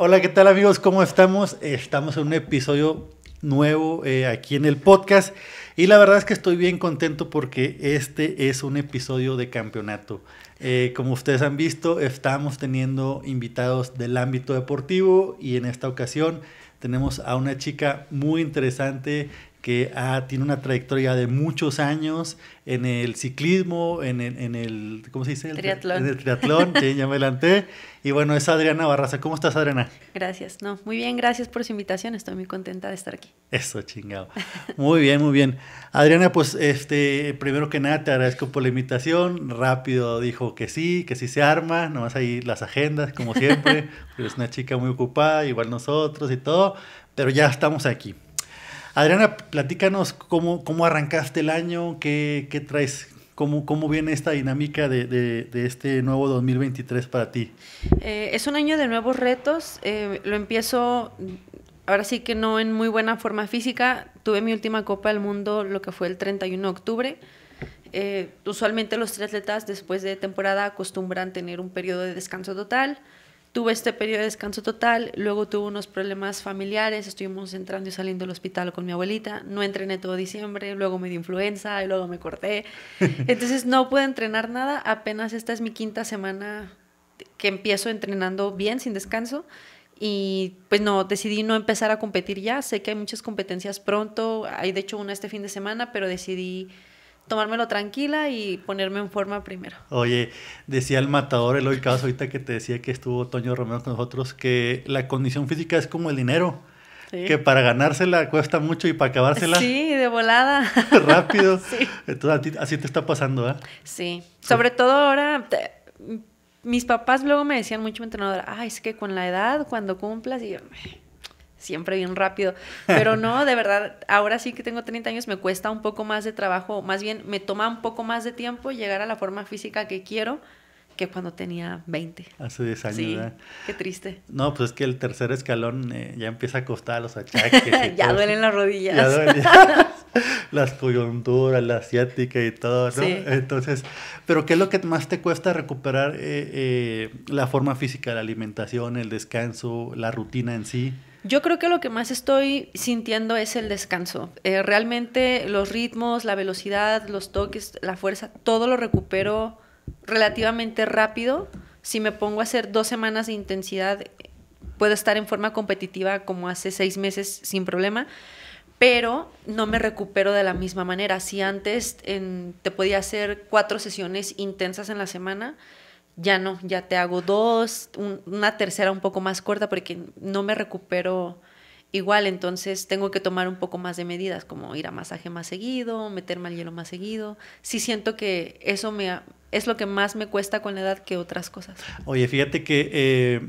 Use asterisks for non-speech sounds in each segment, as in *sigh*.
Hola, ¿qué tal amigos? ¿Cómo estamos? Estamos en un episodio nuevo eh, aquí en el podcast y la verdad es que estoy bien contento porque este es un episodio de campeonato. Eh, como ustedes han visto, estamos teniendo invitados del ámbito deportivo y en esta ocasión tenemos a una chica muy interesante que ah, tiene una trayectoria de muchos años en el ciclismo, en el, ¿cómo se dice? El triatlón. En el triatlón, ya me adelanté. Y bueno, es Adriana Barraza. ¿Cómo estás, Adriana? Gracias, no, muy bien, gracias por su invitación, estoy muy contenta de estar aquí. Eso, chingado. Muy bien, muy bien. Adriana, pues, este, primero que nada, te agradezco por la invitación. Rápido dijo que sí, que sí se arma, nomás ahí las agendas, como siempre, *laughs* es una chica muy ocupada, igual nosotros y todo, pero ya estamos aquí. Adriana, platícanos cómo, arrancaste el año, qué, qué traes, cómo, viene esta dinámica de, de, este nuevo 2023 para ti. Eh, es un año de nuevos retos, eh, lo empiezo ahora sí que no en muy buena forma física, tuve mi última Copa del Mundo, lo que fue el 31 de octubre. Eh, usualmente los triatletas después de temporada acostumbran tener un periodo de descanso total Tuve este periodo de descanso total, luego tuve unos problemas familiares, estuvimos entrando y saliendo del hospital con mi abuelita, no entrené todo diciembre, luego me di influenza y luego me corté. *laughs* Entonces no pude entrenar nada, apenas esta es mi quinta semana que empiezo entrenando bien, sin descanso, y pues no, decidí no empezar a competir ya, sé que hay muchas competencias pronto, hay de hecho una este fin de semana, pero decidí tomármelo tranquila y ponerme en forma primero. Oye, decía el matador Eloy Caso ahorita que te decía que estuvo Toño Romero con nosotros, que la condición física es como el dinero. Que para ganársela cuesta mucho y para acabársela. Sí, de volada. *laughs* rápido. *laughs* Sí. Entonces, así te está pasando, ¿eh? Sí. Sobre todo ahora, mis papás luego me decían mucho, mi entrenadora, ay, es que con la edad, cuando cumplas, y siempre bien rápido. Pero no, de verdad, ahora sí que tengo 30 años, me cuesta un poco más de trabajo, más bien me toma un poco más de tiempo llegar a la forma física que quiero que cuando tenía 20. Hace 10 Sí, qué triste. No, pues es que el tercer escalón eh, ya empieza a costar los achaques. *laughs* ya duelen las rodillas. Ya duelen. *laughs* las coyunturas, la asiática y todo, ¿no? Entonces, pero ¿qué es lo que más te cuesta recuperar eh, eh, la forma física, la alimentación, el descanso, la rutina en sí? Yo creo que lo que más estoy sintiendo es el descanso. Eh, realmente los ritmos, la velocidad, los toques, la fuerza, todo lo recupero relativamente rápido. Si me pongo a hacer dos semanas de intensidad, puedo estar en forma competitiva como hace seis meses sin problema, pero no me recupero de la misma manera. Si antes te podía hacer cuatro sesiones intensas en la semana, ya no, ya te hago dos, una tercera un poco más corta porque no me recupero igual, entonces tengo que tomar un poco más de medidas, como ir a masaje más seguido, meterme al hielo más seguido. Sí siento que eso me es lo que más me cuesta con la edad que otras cosas. Oye, fíjate que eh,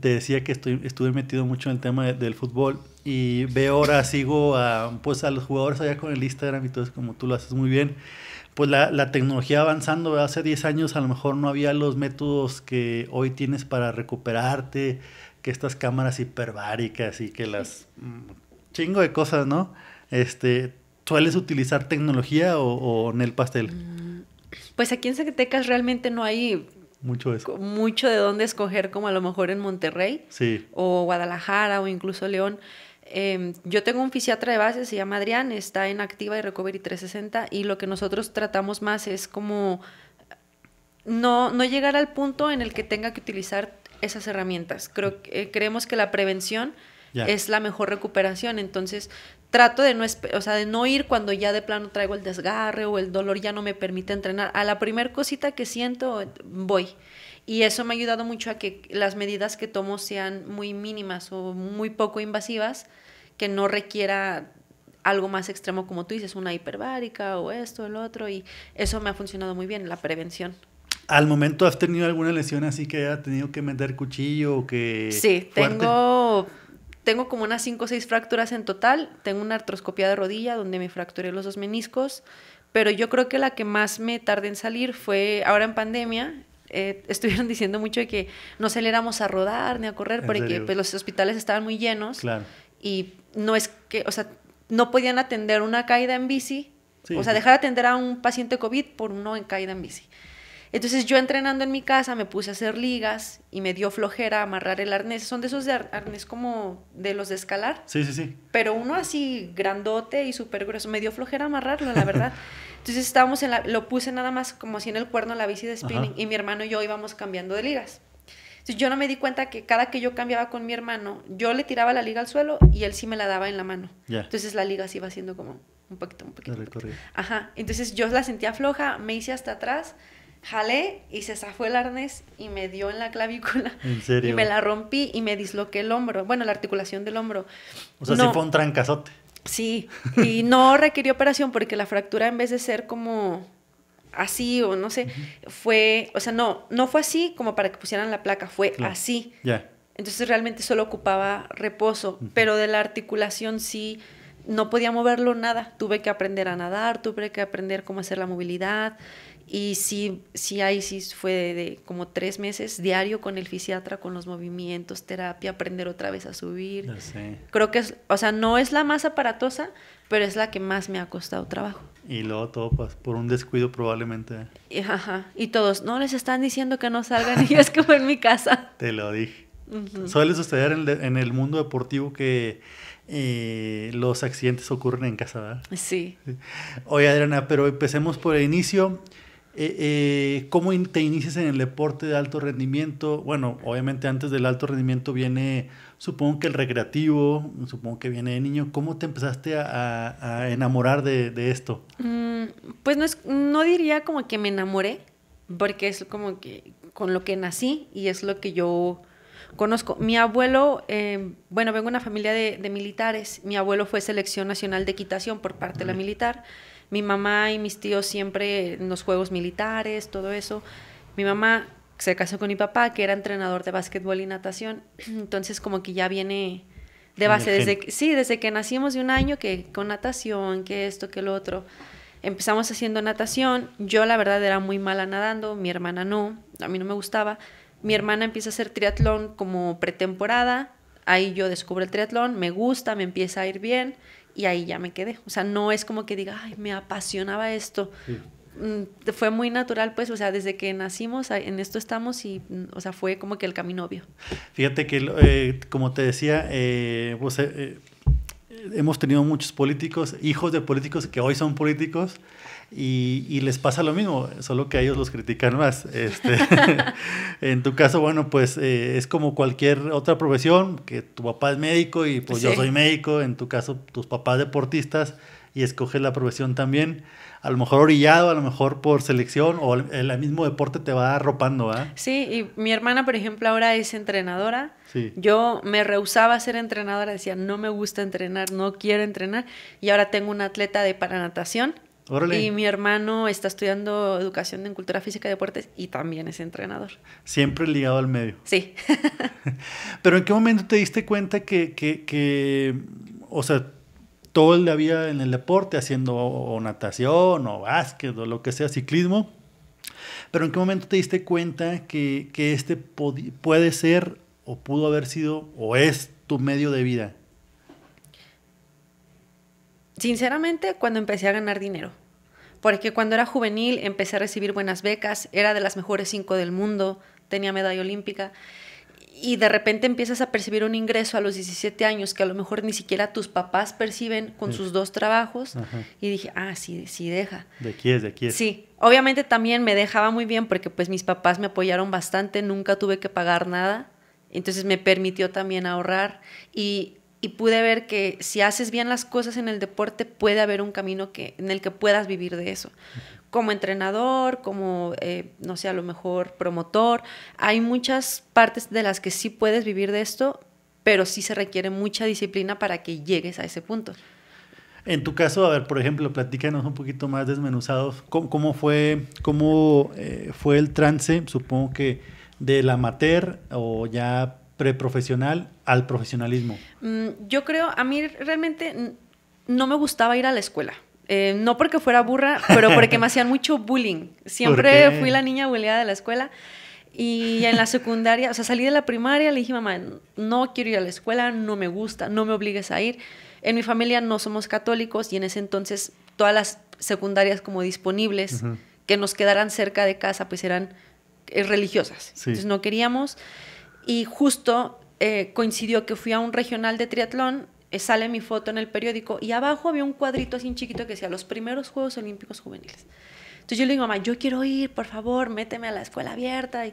te decía que estoy, estuve metido mucho en el tema del fútbol y veo ahora, sigo a, pues, a los jugadores allá con el Instagram y todo eso, como tú lo haces muy bien pues la, tecnología avanzando, hace 10 años a lo mejor no había los métodos que hoy tienes para recuperarte, que estas cámaras hiperbáricas y que las mm, chingo de cosas, ¿no? Este, ¿Sueles utilizar tecnología o, en el pastel? Mm, pues aquí en Zacatecas realmente no hay mucho, mucho de dónde escoger como a lo mejor en Monterrey sí. o Guadalajara o incluso León. Em, yo tengo un fisiatra de base, se llama Adrián, está en Activa y Recovery 360 y lo que nosotros tratamos más es como no, no llegar al punto en el que tenga que utilizar esas herramientas. Creo, eh, creemos que la prevención es la mejor recuperación, entonces trato de no, o sea, de no ir cuando ya de plano traigo el desgarre o el dolor ya no me permite entrenar. A la primer cosita que siento, voy. Y eso me ha ayudado mucho a que las medidas que tomo sean muy mínimas o muy poco invasivas que no requiera algo más extremo como tú dices, una hiperbárica o esto, el otro, y eso me ha funcionado muy bien, la prevención. ¿Al momento has tenido alguna lesión así que ha tenido que meter cuchillo o que... Sí, tengo, tengo como unas 5 o 6 fracturas en total, tengo una artroscopia de rodilla donde me fracturé los dos meniscos, pero yo creo que la que más me tardé en salir fue ahora en pandemia, eh, *laughs* estuvieron diciendo mucho de que no saliéramos a rodar ni a correr porque pues, los hospitales estaban muy llenos. Claro y no es que, o sea, no podían atender una caída en bici, o sea, dejar atender a un paciente COVID por uno en caída en bici. Entonces yo entrenando en mi casa me puse a hacer ligas y me dio flojera amarrar el arnés. Son de esos de arnés como de los de escalar. Sí, sí, sí. Pero uno así grandote y súper grueso. Me dio flojera amarrarlo, la verdad. *laughs* Entonces estábamos en la, lo puse nada más como así en el cuerno la bici de spinning y mi hermano y yo íbamos cambiando de ligas yo no me di cuenta que cada que yo cambiaba con mi hermano, yo le tiraba la liga al suelo y él sí me la daba en la mano. Entonces la liga se iba haciendo como un poquito, un poquito. Ajá. Entonces yo la sentía floja, me hice hasta atrás, jalé y se zafó el arnés y me dio en la clavícula. ¿En serio? Y me la rompí y me disloqué el hombro. Bueno, la articulación del hombro. O sea, sí fue un trancazote. Sí, y no requirió operación porque la fractura en vez de ser como así o no sé, fue, o sea, no, no fue así como para que pusieran la placa, fue así. Entonces realmente solo ocupaba reposo, pero de la articulación sí no podía moverlo nada. Tuve que aprender a nadar, tuve que aprender cómo hacer la movilidad. Y sí, sí, ahí sí fue de, como tres meses diario con el fisiatra, con los movimientos, terapia, aprender otra vez a subir. Creo que, es, o sea, no es la más aparatosa, pero es la que más me ha costado trabajo. Y luego todo pues, por un descuido probablemente. Y, ajá. Y todos, no les están diciendo que no salgan *laughs* y es como en mi casa. Te lo dije. Suele suceder en, el, mundo deportivo que eh, los accidentes ocurren en casa, ¿verdad? Sí. sí. Oye, Adriana, pero empecemos por el inicio. Eh, eh, ¿cómo te inicias en el deporte de alto rendimiento? Bueno, obviamente antes del alto rendimiento viene, supongo que el recreativo, supongo que viene de niño. ¿Cómo te empezaste a, enamorar de, esto? Mm, pues no, es, no diría como que me enamoré, porque es como que con lo que nací y es lo que yo conozco. Mi abuelo, em, bueno, vengo de una familia de, militares. Mi abuelo fue selección nacional de equitación por parte de la militar. Mi mamá y mis tíos siempre en los juegos militares, todo eso. Mi mamá se casó con mi papá, que era entrenador de básquetbol y natación. *clears throat* Entonces, como que ya viene de base. Desde sí, desde que nacimos de un año, que con natación, que esto, que lo otro. Empezamos haciendo natación. Yo, la verdad, era muy mala nadando. Mi hermana no. A mí no me gustaba. Mi hermana empieza a hacer triatlón como pretemporada. Ahí yo descubro el triatlón. Me gusta, me empieza a ir bien y ahí ya me quedé. O sea, no es como que diga, ay, me apasionaba esto. Mm, fue muy natural, pues, o sea, desde que nacimos en esto estamos y, mm, o sea, fue como que el camino obvio. Fíjate que, eh, como te decía, eh, eh, eh hemos tenido muchos políticos, hijos de políticos que hoy son políticos y, les pasa lo mismo, solo que ellos los critican más. Este, *laughs* en tu caso, bueno, pues eh, es como cualquier otra profesión, que tu papá es médico y pues yo soy médico, en tu caso tus papás deportistas y escoges la profesión también a lo mejor orillado, a lo mejor por selección o el, mismo deporte te va arropando, ¿ah? Sí, y mi hermana, por ejemplo, ahora es entrenadora. Sí. Yo me rehusaba a ser entrenadora, decía, no me gusta entrenar, no quiero entrenar. Y ahora tengo un atleta de paranatación. Órale. Y mi hermano está estudiando educación en cultura física y deportes y también es entrenador. Siempre ligado al medio. Sí. *laughs* Pero ¿en qué momento te diste cuenta que, que o sea, todo el día en el deporte, haciendo natación o básquet o lo que sea, ciclismo. Pero ¿en qué momento te diste cuenta que, que este puede ser o pudo haber sido o es tu medio de vida? Sinceramente, cuando empecé a ganar dinero. Porque cuando era juvenil empecé a recibir buenas becas, era de las mejores cinco del mundo, tenía medalla olímpica y de repente empiezas a percibir un ingreso a los 17 años que a lo mejor ni siquiera tus papás perciben con mm. sus dos trabajos. Y dije, ah, sí, sí, deja. De aquí es, de aquí Sí, obviamente también me dejaba muy bien porque pues mis papás me apoyaron bastante, nunca tuve que pagar nada. Entonces me permitió también ahorrar y, pude ver que si haces bien las cosas en el deporte puede haber un camino que, en el que puedas vivir de eso como entrenador, como, eh, no sé, a lo mejor promotor. Hay muchas partes de las que sí puedes vivir de esto, pero sí se requiere mucha disciplina para que llegues a ese punto. En tu caso, a ver, por ejemplo, platícanos un poquito más desmenuzados. ¿Cómo, fue, cómo, eh, fue el trance, supongo que, del amateur o ya preprofesional al profesionalismo? Mm, yo creo, a mí realmente no me gustaba ir a la escuela. Eh, no porque fuera burra, pero porque me hacían mucho bullying. Siempre fui la niña bulleada de la escuela. Y en la secundaria, o sea, salí de la primaria, le dije, mamá, no quiero ir a la escuela, no me gusta, no me obligues a ir. En mi familia no somos católicos y en ese entonces todas las secundarias como disponibles que nos quedaran cerca de casa, pues eran eh, religiosas. Entonces no queríamos. Y justo eh, coincidió que fui a un regional de triatlón eh, sale mi foto en el periódico y abajo había un cuadrito así chiquito que decía los primeros Juegos Olímpicos Juveniles. Entonces yo le digo, mamá, yo quiero ir, por favor, méteme a la escuela abierta. Y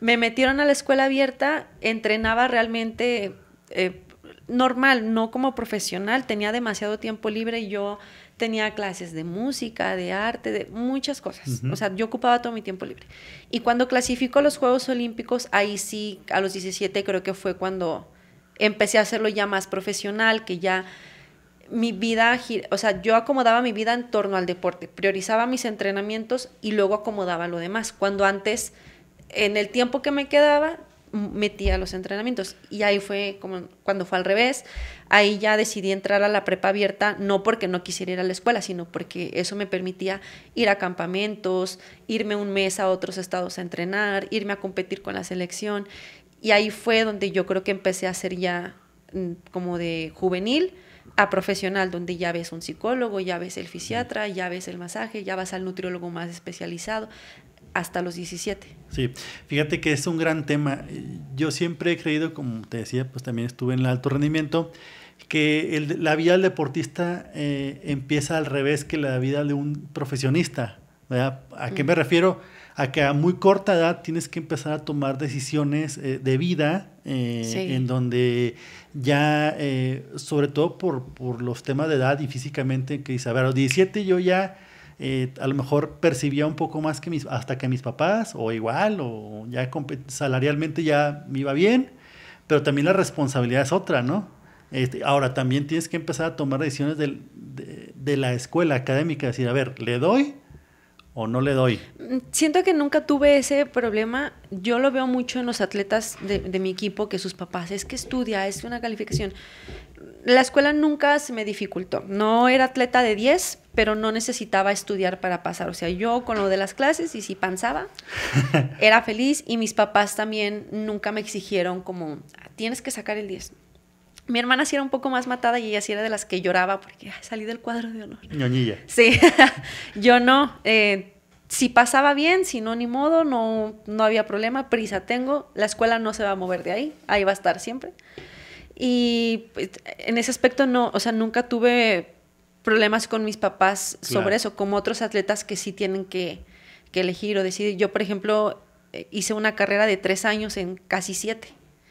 me metieron a la escuela abierta, entrenaba realmente eh, normal, no como profesional, tenía demasiado tiempo libre y yo tenía clases de música, de arte, de muchas cosas. O sea, yo ocupaba todo mi tiempo libre. Y cuando clasificó a los Juegos Olímpicos, ahí sí, a los 17 creo que fue cuando empecé a hacerlo ya más profesional, que ya mi vida, o sea, yo acomodaba mi vida en torno al deporte, priorizaba mis entrenamientos y luego acomodaba lo demás, cuando antes, en el tiempo que me quedaba, metía los entrenamientos y ahí fue como cuando fue al revés, ahí ya decidí entrar a la prepa abierta, no porque no quisiera ir a la escuela, sino porque eso me permitía ir a campamentos, irme un mes a otros estados a entrenar, irme a competir con la selección y ahí fue donde yo creo que empecé a ser ya mm, como de juvenil a profesional, donde ya ves un psicólogo, ya ves el fisiatra, ya ves el masaje, ya vas al nutriólogo más especializado, hasta los 17. Sí, fíjate que es un gran tema. Yo siempre he creído, como te decía, pues también estuve en el alto rendimiento, que la vida del deportista eh, empieza al revés que la vida de un profesionista. ¿A qué me refiero? a que a muy corta edad tienes que empezar a tomar decisiones eh, de vida, eh, en donde ya, eh, sobre todo por, los temas de edad y físicamente, que dice, a ver, a los 17 yo ya a lo mejor percibía un poco más que mis, hasta que mis papás, o igual, o ya salarialmente ya me iba bien, pero también la responsabilidad es otra, ¿no? Este, ahora también tienes que empezar a tomar decisiones de, la escuela académica, decir, a ver, le doy o no le doy? Siento que nunca tuve ese problema. Yo lo veo mucho en los atletas de, mi equipo, que sus papás es que estudia, es una calificación. La escuela nunca se me dificultó. No era atleta de 10, pero no necesitaba estudiar para pasar. O sea, yo con lo de las clases y si pensaba, *laughs* era feliz. Y mis papás también nunca me exigieron como, tienes que sacar el 10. Mi hermana sí era un poco más matada y ella sí era de las que lloraba porque salí del cuadro de honor. Ñoñilla. Sí, *laughs* yo no. Eh, si pasaba bien, si no, ni modo, no, no había problema, prisa tengo, la escuela no se va a mover de ahí, ahí va a estar siempre. Y pues, en ese aspecto no, o sea, nunca tuve problemas con mis papás sobre eso, como otros atletas que sí tienen que, que elegir o decidir. Yo, por ejemplo, eh, hice una carrera de tres años en casi siete.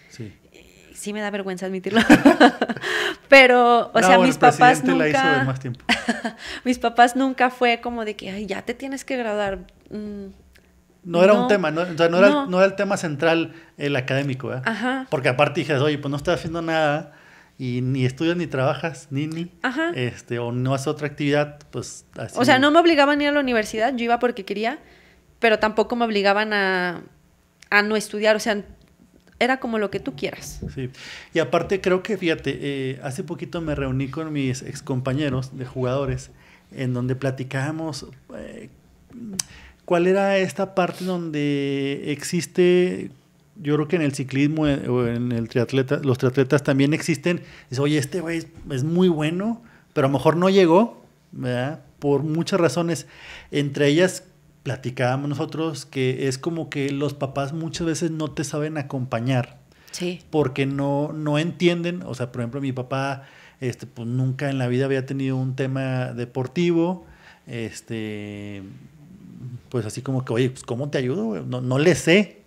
Sí sí me da vergüenza admitirlo. *laughs* Pero, o sea, mis papás nunca. La hizo de más tiempo. *laughs* mis papás nunca fue como de que, ay, ya te tienes que graduar. Mm, no era un tema, no, era, el tema central el académico, ¿eh? Ajá. Porque aparte dijeras, oye, pues no estás haciendo nada y ni estudias ni trabajas, ni ni, Ajá. este, o no haces otra actividad, pues O sea, no me obligaban a ir a la universidad, yo iba porque quería, pero tampoco me obligaban a no estudiar, o sea, era como lo que tú quieras. Sí, y aparte creo que, fíjate, eh, hace poquito me reuní con mis excompañeros de jugadores, en donde platicábamos eh, cuál era esta parte donde existe yo creo que en el ciclismo eh, o en el triatleta, los triatletas también existen. Dice, oye, este güey es, muy bueno, pero a lo mejor no llegó, ¿verdad? Por muchas razones. Entre ellas, platicábamos nosotros que es como que los papás muchas veces no te saben acompañar. Porque no, no entienden, o sea, por ejemplo, mi papá este, pues, nunca en la vida había tenido un tema deportivo, este, pues así como que, oye, pues ¿cómo te ayudo? No, le sé.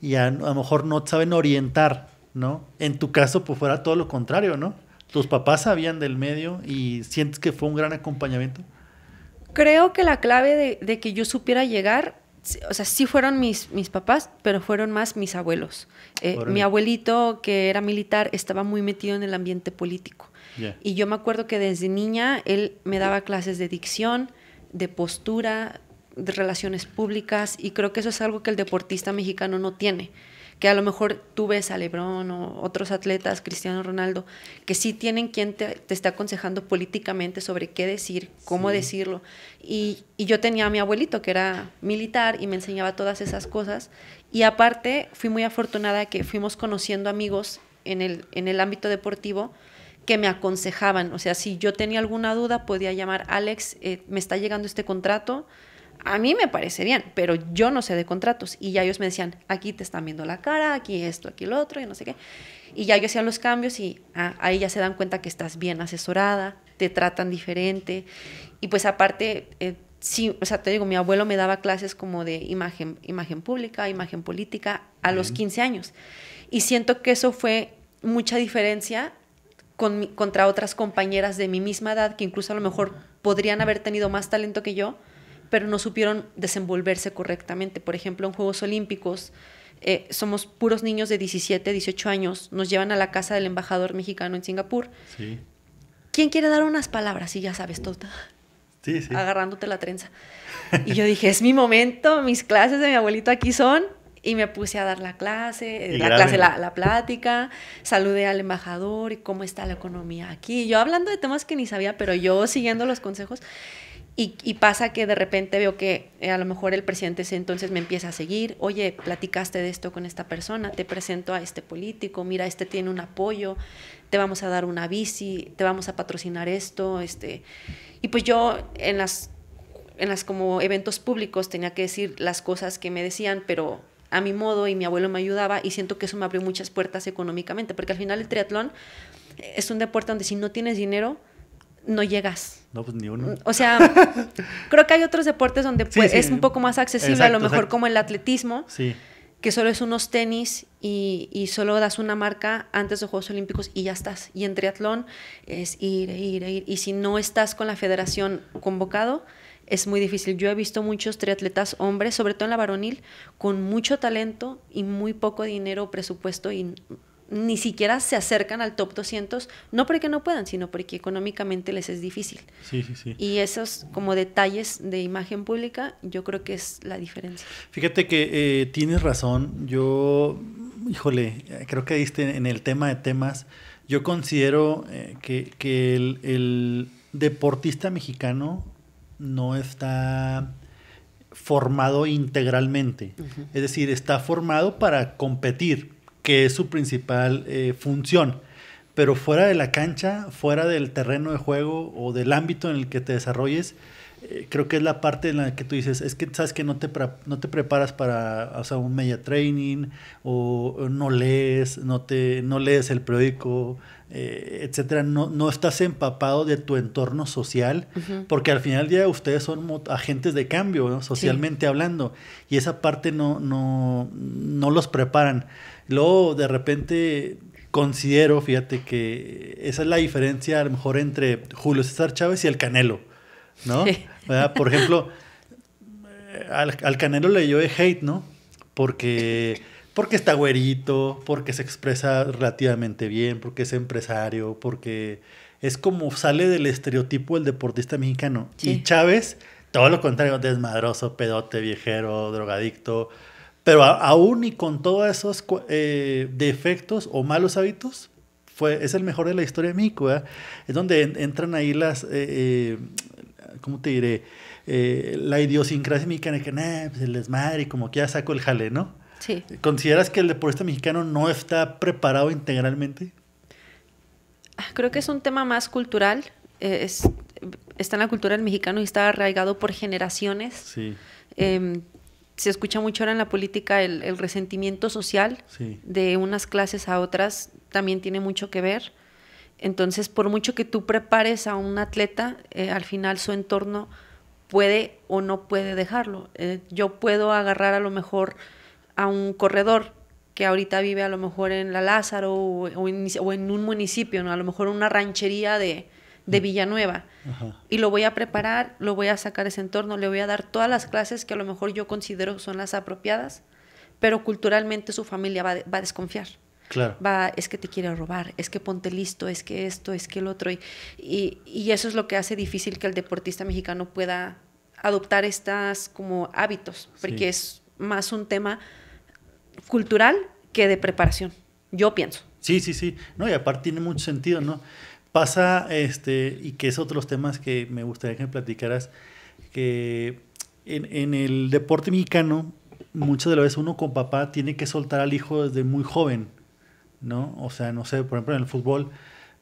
Y a, lo mejor no saben orientar, ¿no? En tu caso, pues fuera todo lo contrario, ¿no? Tus papás sabían del medio y sientes que fue un gran acompañamiento. Creo que la clave de, que yo supiera llegar o sea, sí fueron mis, papás, pero fueron más mis abuelos. Eh, mi abuelito, que era militar, estaba muy metido en el ambiente político. Y yo me acuerdo que desde niña él me daba clases de dicción, de postura, de relaciones públicas, y creo que eso es algo que el deportista mexicano no tiene que a lo mejor tú ves a Lebron o otros atletas, Cristiano Ronaldo, que sí tienen quien te, está aconsejando políticamente sobre qué decir, cómo decirlo. Y, yo tenía a mi abuelito que era militar y me enseñaba todas esas cosas. Y aparte fui muy afortunada que fuimos conociendo amigos en el, ámbito deportivo que me aconsejaban. O sea, si yo tenía alguna duda, podía llamar, Alex, eh, me está llegando este contrato, a mí me parece bien, pero yo no sé de contratos. Y ya ellos me decían, aquí te están viendo la cara, aquí esto, aquí lo otro, y no sé qué. Y ya yo hacía los cambios y ah, ahí ya se dan cuenta que estás bien asesorada, te tratan diferente. Y pues aparte, eh, sí, o sea, te digo, mi abuelo me daba clases como de imagen, imagen pública, imagen política, a los 15 años. Y siento que eso fue mucha diferencia con, contra otras compañeras de mi misma edad, que incluso a lo mejor podrían haber tenido más talento que yo, pero no supieron desenvolverse correctamente. Por ejemplo, en Juegos Olímpicos eh, somos puros niños de 17, 18 años, nos llevan a la casa del embajador mexicano en Singapur. Sí. ¿Quién quiere dar unas palabras? Y ya sabes, Tota. Sí, sí. Agarrándote la trenza. Y yo dije, es mi momento, mis clases de mi abuelito aquí son. Y me puse a dar la clase, la clase, la, plática, saludé al embajador y cómo está la economía aquí. Yo hablando de temas que ni sabía, pero yo siguiendo los consejos. Y, pasa que de repente veo que eh, a lo mejor el presidente ese entonces me empieza a seguir, oye, platicaste de esto con esta persona, te presento a este político, mira, este tiene un apoyo, te vamos a dar una bici, te vamos a patrocinar esto, este. Y pues yo en las, en las como eventos públicos tenía que decir las cosas que me decían, pero a mi modo y mi abuelo me ayudaba y siento que eso me abrió muchas puertas económicamente, porque al final el triatlón es un deporte donde si no tienes dinero, no llegas. No, pues ni uno. O sea, *laughs* creo que hay otros deportes donde pues, es un poco más accesible, a lo mejor como el atletismo, sí. que solo es unos tenis y, y, solo das una marca antes de los Juegos Olímpicos y ya estás. Y en triatlón es ir, ir, ir. Y si no estás con la federación convocado, es muy difícil. Yo he visto muchos triatletas hombres, sobre todo en la varonil, con mucho talento y muy poco dinero, presupuesto y ni siquiera se acercan al top 200, no porque no puedan, sino porque económicamente les es difícil. Y esos como detalles de imagen pública, yo creo que es la diferencia. Fíjate que eh, tienes razón, yo, híjole, creo que diste en el tema de temas, yo considero eh, que, el, deportista mexicano no está formado integralmente, es decir, está formado para competir que es su principal eh, función. Pero fuera de la cancha, fuera del terreno de juego o del ámbito en el que te desarrolles, eh, creo que es la parte en la que tú dices, es que sabes que no te, no te preparas para o un media training o, no lees, no, te, lees el periódico, eh, etcétera, no, no, estás empapado de tu entorno social, porque al final del día ustedes son agentes de cambio, socialmente hablando, y esa parte no, no, no los preparan. Luego, de repente, considero, fíjate, que esa es la diferencia a lo mejor entre Julio César Chávez y el Canelo, ¿no? Por ejemplo, al, Canelo le de hate, ¿no? Porque, porque está güerito, porque se expresa relativamente bien, porque es empresario, porque es como sale del estereotipo del deportista mexicano. Y Chávez, todo lo contrario, desmadroso, pedote, viejero, drogadicto, pero aún y con todos esos eh, defectos o malos hábitos, fue, es el mejor de la historia de México. ¿verdad? Es donde entran ahí las, eh, eh ¿cómo te diré? Eh, la idiosincrasia mexicana, que nah, se pues, el desmadre y como que ya saco el jale, ¿no? Sí. ¿Consideras que el deportista mexicano no está preparado integralmente? Ah, creo que es un tema más cultural. está en la cultura del mexicano y está arraigado por generaciones. Sí. Em, se escucha mucho ahora en la política el, resentimiento social de unas clases a otras también tiene mucho que ver. Entonces, por mucho que tú prepares a un atleta, eh, al final su entorno puede o no puede dejarlo. Eh, yo puedo agarrar a lo mejor a un corredor que ahorita vive a lo mejor en La Lázaro o, en, un municipio, ¿no? a lo mejor una ranchería de, de mm. Villanueva. Y lo voy a preparar, lo voy a sacar ese entorno, le voy a dar todas las clases que a lo mejor yo considero son las apropiadas, pero culturalmente su familia va, a desconfiar. Claro. Va, es que te quiere robar, es que ponte listo, es que esto, es que el otro. Y, y, eso es lo que hace difícil que el deportista mexicano pueda adoptar estas como hábitos, porque es más un tema cultural que de preparación, yo pienso. Sí, sí, sí. No, y aparte tiene mucho sentido, ¿no? Pasa, este, y que es los temas que me gustaría que platicaras, que en, el deporte mexicano, muchas de las veces uno con papá tiene que soltar al hijo desde muy joven, ¿no? O sea, no sé, por ejemplo, en el fútbol,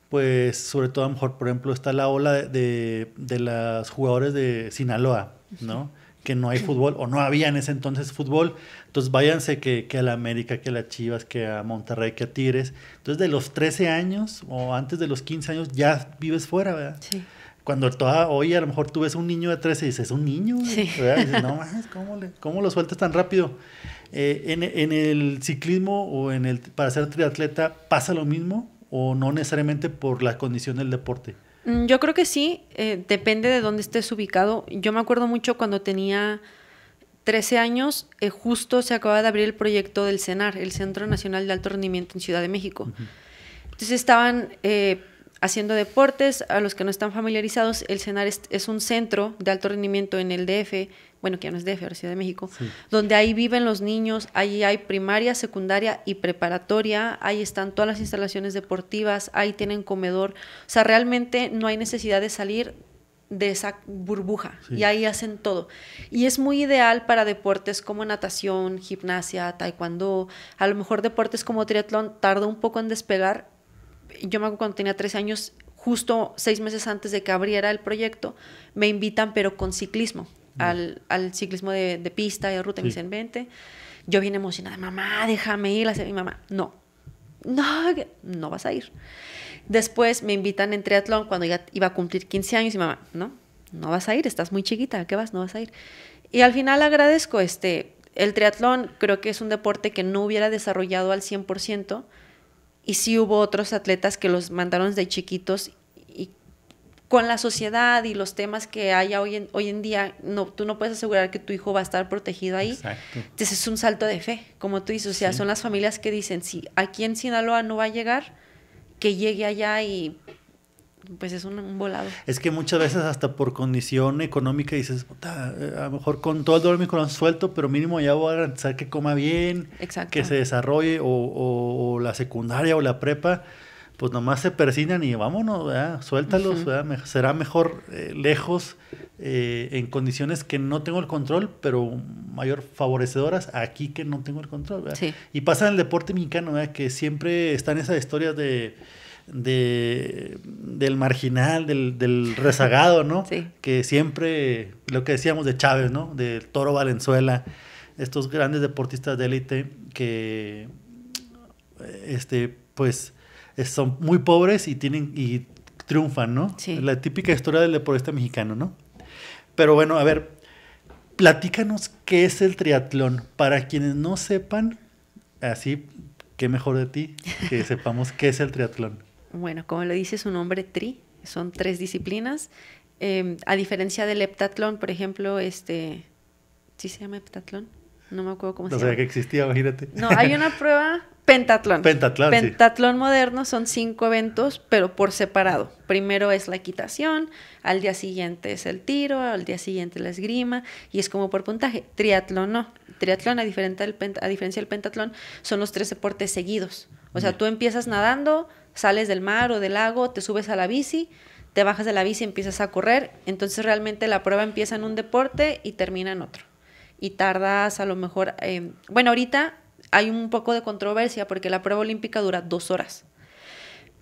pues sobre todo a lo mejor, por ejemplo, está la ola de, los jugadores de Sinaloa, ¿no? que no hay fútbol o no había en ese entonces fútbol. Entonces váyanse que, a la América, que a la Chivas, que a Monterrey, que a Tigres. Entonces de los 13 años o antes de los 15 años ya vives fuera, ¿verdad? Sí. Cuando hoy a lo mejor tú ves un niño de 13 y dices, es un niño, ¿verdad? no más, ¿cómo, lo sueltas tan rápido? Eh, en, en, el ciclismo o en el, para ser triatleta pasa lo mismo o no necesariamente por la condición del deporte. Mm, yo creo que sí, eh, depende de dónde estés ubicado. Yo me acuerdo mucho cuando tenía 13 años, eh, justo se acababa de abrir el proyecto del CENAR, el Centro Nacional de Alto Rendimiento en Ciudad de México. Entonces estaban eh, haciendo deportes, a los que no están familiarizados, el CENAR es, un centro de alto rendimiento en el DF bueno, que ya no es DF, ahora Ciudad de México, donde ahí viven los niños, ahí hay primaria, secundaria y preparatoria, ahí están todas las instalaciones deportivas, ahí tienen comedor, o sea, realmente no hay necesidad de salir de esa burbuja y ahí hacen todo. Y es muy ideal para deportes como natación, gimnasia, taekwondo, a lo mejor deportes como triatlón tarda un poco en despegar. Yo me acuerdo cuando tenía tres años, justo seis meses antes de que abriera el proyecto, me invitan pero con ciclismo al, ciclismo de, de, pista de ruta. Me dicen, vente. Yo bien emocionada, mamá, déjame ir. Mi mamá, no, no, no vas a ir. Después me invitan en triatlón cuando ya iba a cumplir 15 años y mamá, no, no vas a ir, estás muy chiquita, qué vas? No vas a ir. Y al final agradezco, este, el triatlón creo que es un deporte que no hubiera desarrollado al 100% y sí hubo otros atletas que los mandaron desde chiquitos con la sociedad y los temas que haya hoy en, hoy en día, no, tú no puedes asegurar que tu hijo va a estar protegido ahí. Entonces es un salto de fe, como tú dices. O sea, son las familias que dicen, si aquí en Sinaloa no va a llegar, que llegue allá y pues es un, volado. Es que muchas veces hasta por condición económica dices, eh, a lo mejor con todo el dolor mi suelto, pero mínimo ya voy a garantizar que coma bien, que se desarrolle o la secundaria o la prepa pues nomás se persignan y vámonos, ¿verdad? suéltalos, será mejor eh, lejos, eh, en condiciones que no tengo el control, pero mayor favorecedoras aquí que no tengo el control. Y pasa en el deporte mexicano, ¿verdad? que siempre están esas historias de, de del marginal, del, *laughs* rezagado, ¿no? Que siempre, lo que decíamos de Chávez, ¿no? De Toro Valenzuela, estos grandes deportistas de élite que, este, pues, son muy pobres y tienen y triunfan, ¿no? Sí. La típica historia del deportista mexicano, ¿no? Pero bueno, a ver, platícanos qué es el triatlón. Para quienes no sepan, así, qué mejor de ti que *laughs* sepamos qué es el triatlón. Bueno, como lo dice su nombre, tri, son tres disciplinas. Em, a diferencia del heptatlón, por ejemplo, este, ¿sí se llama heptatlón? No me acuerdo cómo se llama. No sabía que existía, imagínate. No, hay una *laughs* prueba Pentatlón. Pentatlón. moderno son cinco eventos, pero por separado. Primero es la equitación, al día siguiente es el tiro, al día siguiente la esgrima, y es como por puntaje. Triatlón no. Triatlón, a, diferencia del pentatlón, son los tres deportes seguidos. O sea, tú empiezas nadando, sales del mar o del lago, te subes a la bici, te bajas de la bici, y empiezas a correr. Entonces realmente la prueba empieza en un deporte y termina en otro. Y tardas a lo mejor, eh, bueno, ahorita hay un poco de controversia porque la prueba olímpica dura dos horas.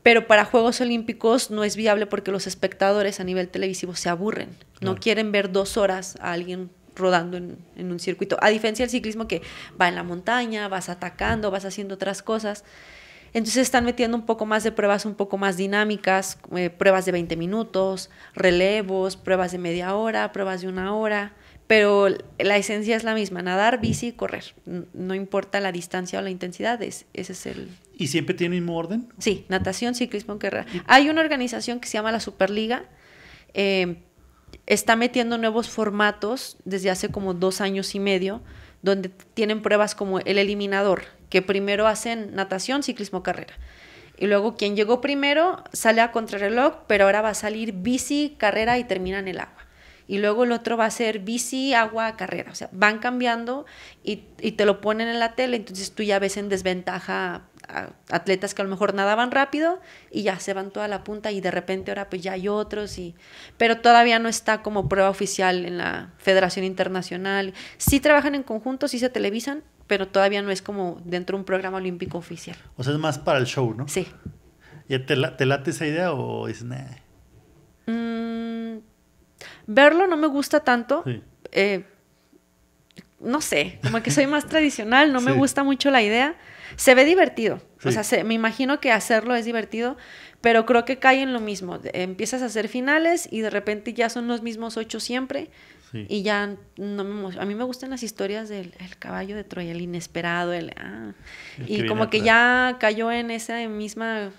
Pero para Juegos Olímpicos no es viable porque los espectadores a nivel televisivo se aburren. No quieren ver dos horas a alguien rodando en, un circuito. A diferencia del ciclismo que va en la montaña, vas atacando, vas haciendo otras cosas. Entonces están metiendo un poco más de pruebas un poco más dinámicas, eh, pruebas de 20 minutos, relevos, pruebas de media hora, pruebas de una hora pero la esencia es la misma, nadar, bici, correr. No importa la distancia o la intensidad, ese es el... ¿Y siempre tiene el mismo orden? Sí, natación, ciclismo, carrera. Hay una organización que se llama la Superliga, em, está metiendo nuevos formatos desde hace como dos años y medio, donde tienen pruebas como el eliminador, que primero hacen natación, ciclismo, carrera. Y luego quien llegó primero sale a contrarreloj, pero ahora va a salir bici, carrera y termina en el agua y luego el otro va a ser bici, agua, carrera. O sea, van cambiando y, te lo ponen en la tele, entonces tú ya ves en desventaja a atletas que a lo mejor nadaban rápido y ya se van toda la punta y de repente ahora pues ya hay otros y pero todavía no está como prueba oficial en la Federación Internacional. Sí trabajan en conjunto, sí se televisan, pero todavía no es como dentro de un programa olímpico oficial. O sea, es más para el show, ¿no? Sí. ¿Ya te, late esa idea o es nada? Mmm... Verlo no me gusta tanto. Eh, no sé, como que soy más tradicional, no me gusta mucho la idea. Se ve divertido, o sea, me imagino que hacerlo es divertido, pero creo que cae en lo mismo. Empiezas a hacer finales y de repente ya son los mismos ocho siempre y ya no me A mí me gustan las historias del caballo de Troya, el inesperado, el... Ah. y como que ya cayó en esa misma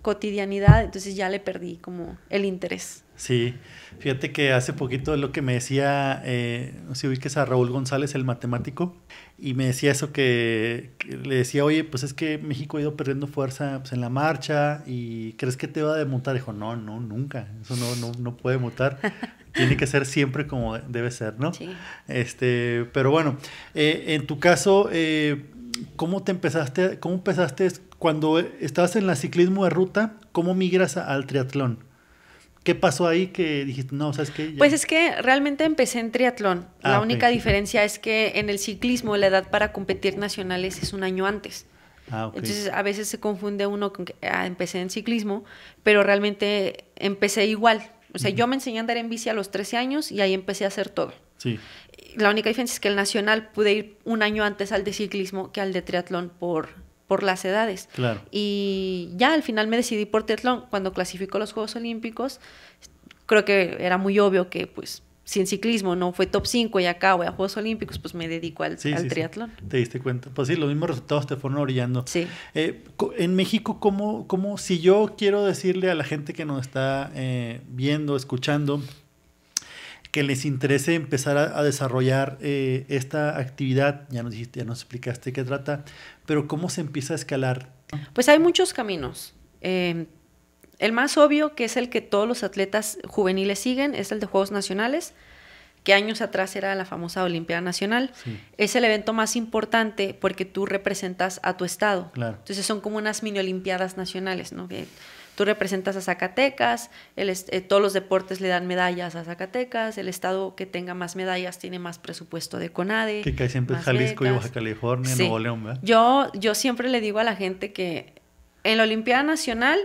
cotidianidad, entonces ya le perdí como el interés. Sí, fíjate que hace poquito lo que me decía, eh, si ubiques a Raúl González, el matemático, y me decía eso que, le decía, oye, pues es que México ha ido perdiendo fuerza pues, en la marcha y ¿crees que te va a demutar? Dijo, no, no, nunca, eso no, no, no puede mutar. *laughs* Tiene que ser siempre como debe ser, ¿no? Sí. Este, pero bueno, eh, en tu caso, eh, ¿cómo te empezaste, cómo empezaste cuando estabas en la ciclismo de ruta, cómo migras al triatlón? ¿Qué pasó ahí que dijiste, no, sabes qué? Pues es que realmente empecé en triatlón. Ah, la única diferencia es que en el ciclismo la edad para competir nacionales es un año antes. Ah, Entonces a veces se confunde uno con que ah, empecé en ciclismo, pero realmente empecé igual. O sea, yo me enseñé a andar en bici a los 13 años y ahí empecé a hacer todo. Sí. La única diferencia es que el nacional pude ir un año antes al de ciclismo que al de triatlón por por las edades. Claro. Y ya al final me decidí por triatlón. Cuando clasificó los Juegos Olímpicos, creo que era muy obvio que pues sin ciclismo no fue top 5 y acá voy a Juegos Olímpicos, pues me dedico al, triatlón. Te diste cuenta. Pues sí, los mismos resultados te fueron orillando. Sí. Eh, en México, ¿cómo, ¿cómo, si yo quiero decirle a la gente que nos está eh, viendo, escuchando, que les interese empezar a, desarrollar eh, esta actividad, ya nos, dijiste, ya nos explicaste qué trata, pero ¿cómo se empieza a escalar? Pues hay muchos caminos. Em, el más obvio, que es el que todos los atletas juveniles siguen, es el de Juegos Nacionales que años atrás era la famosa Olimpiada Nacional, es el evento más importante porque tú representas a tu estado. Entonces son como unas mini Olimpiadas nacionales, ¿no? representas a Zacatecas, eh, todos los deportes le dan medallas a Zacatecas, el estado que tenga más medallas tiene más presupuesto de CONADE. Que cae siempre Jalisco y Baja California, Nuevo León, ¿verdad? Yo, yo siempre le digo a la gente que en la Olimpiada Nacional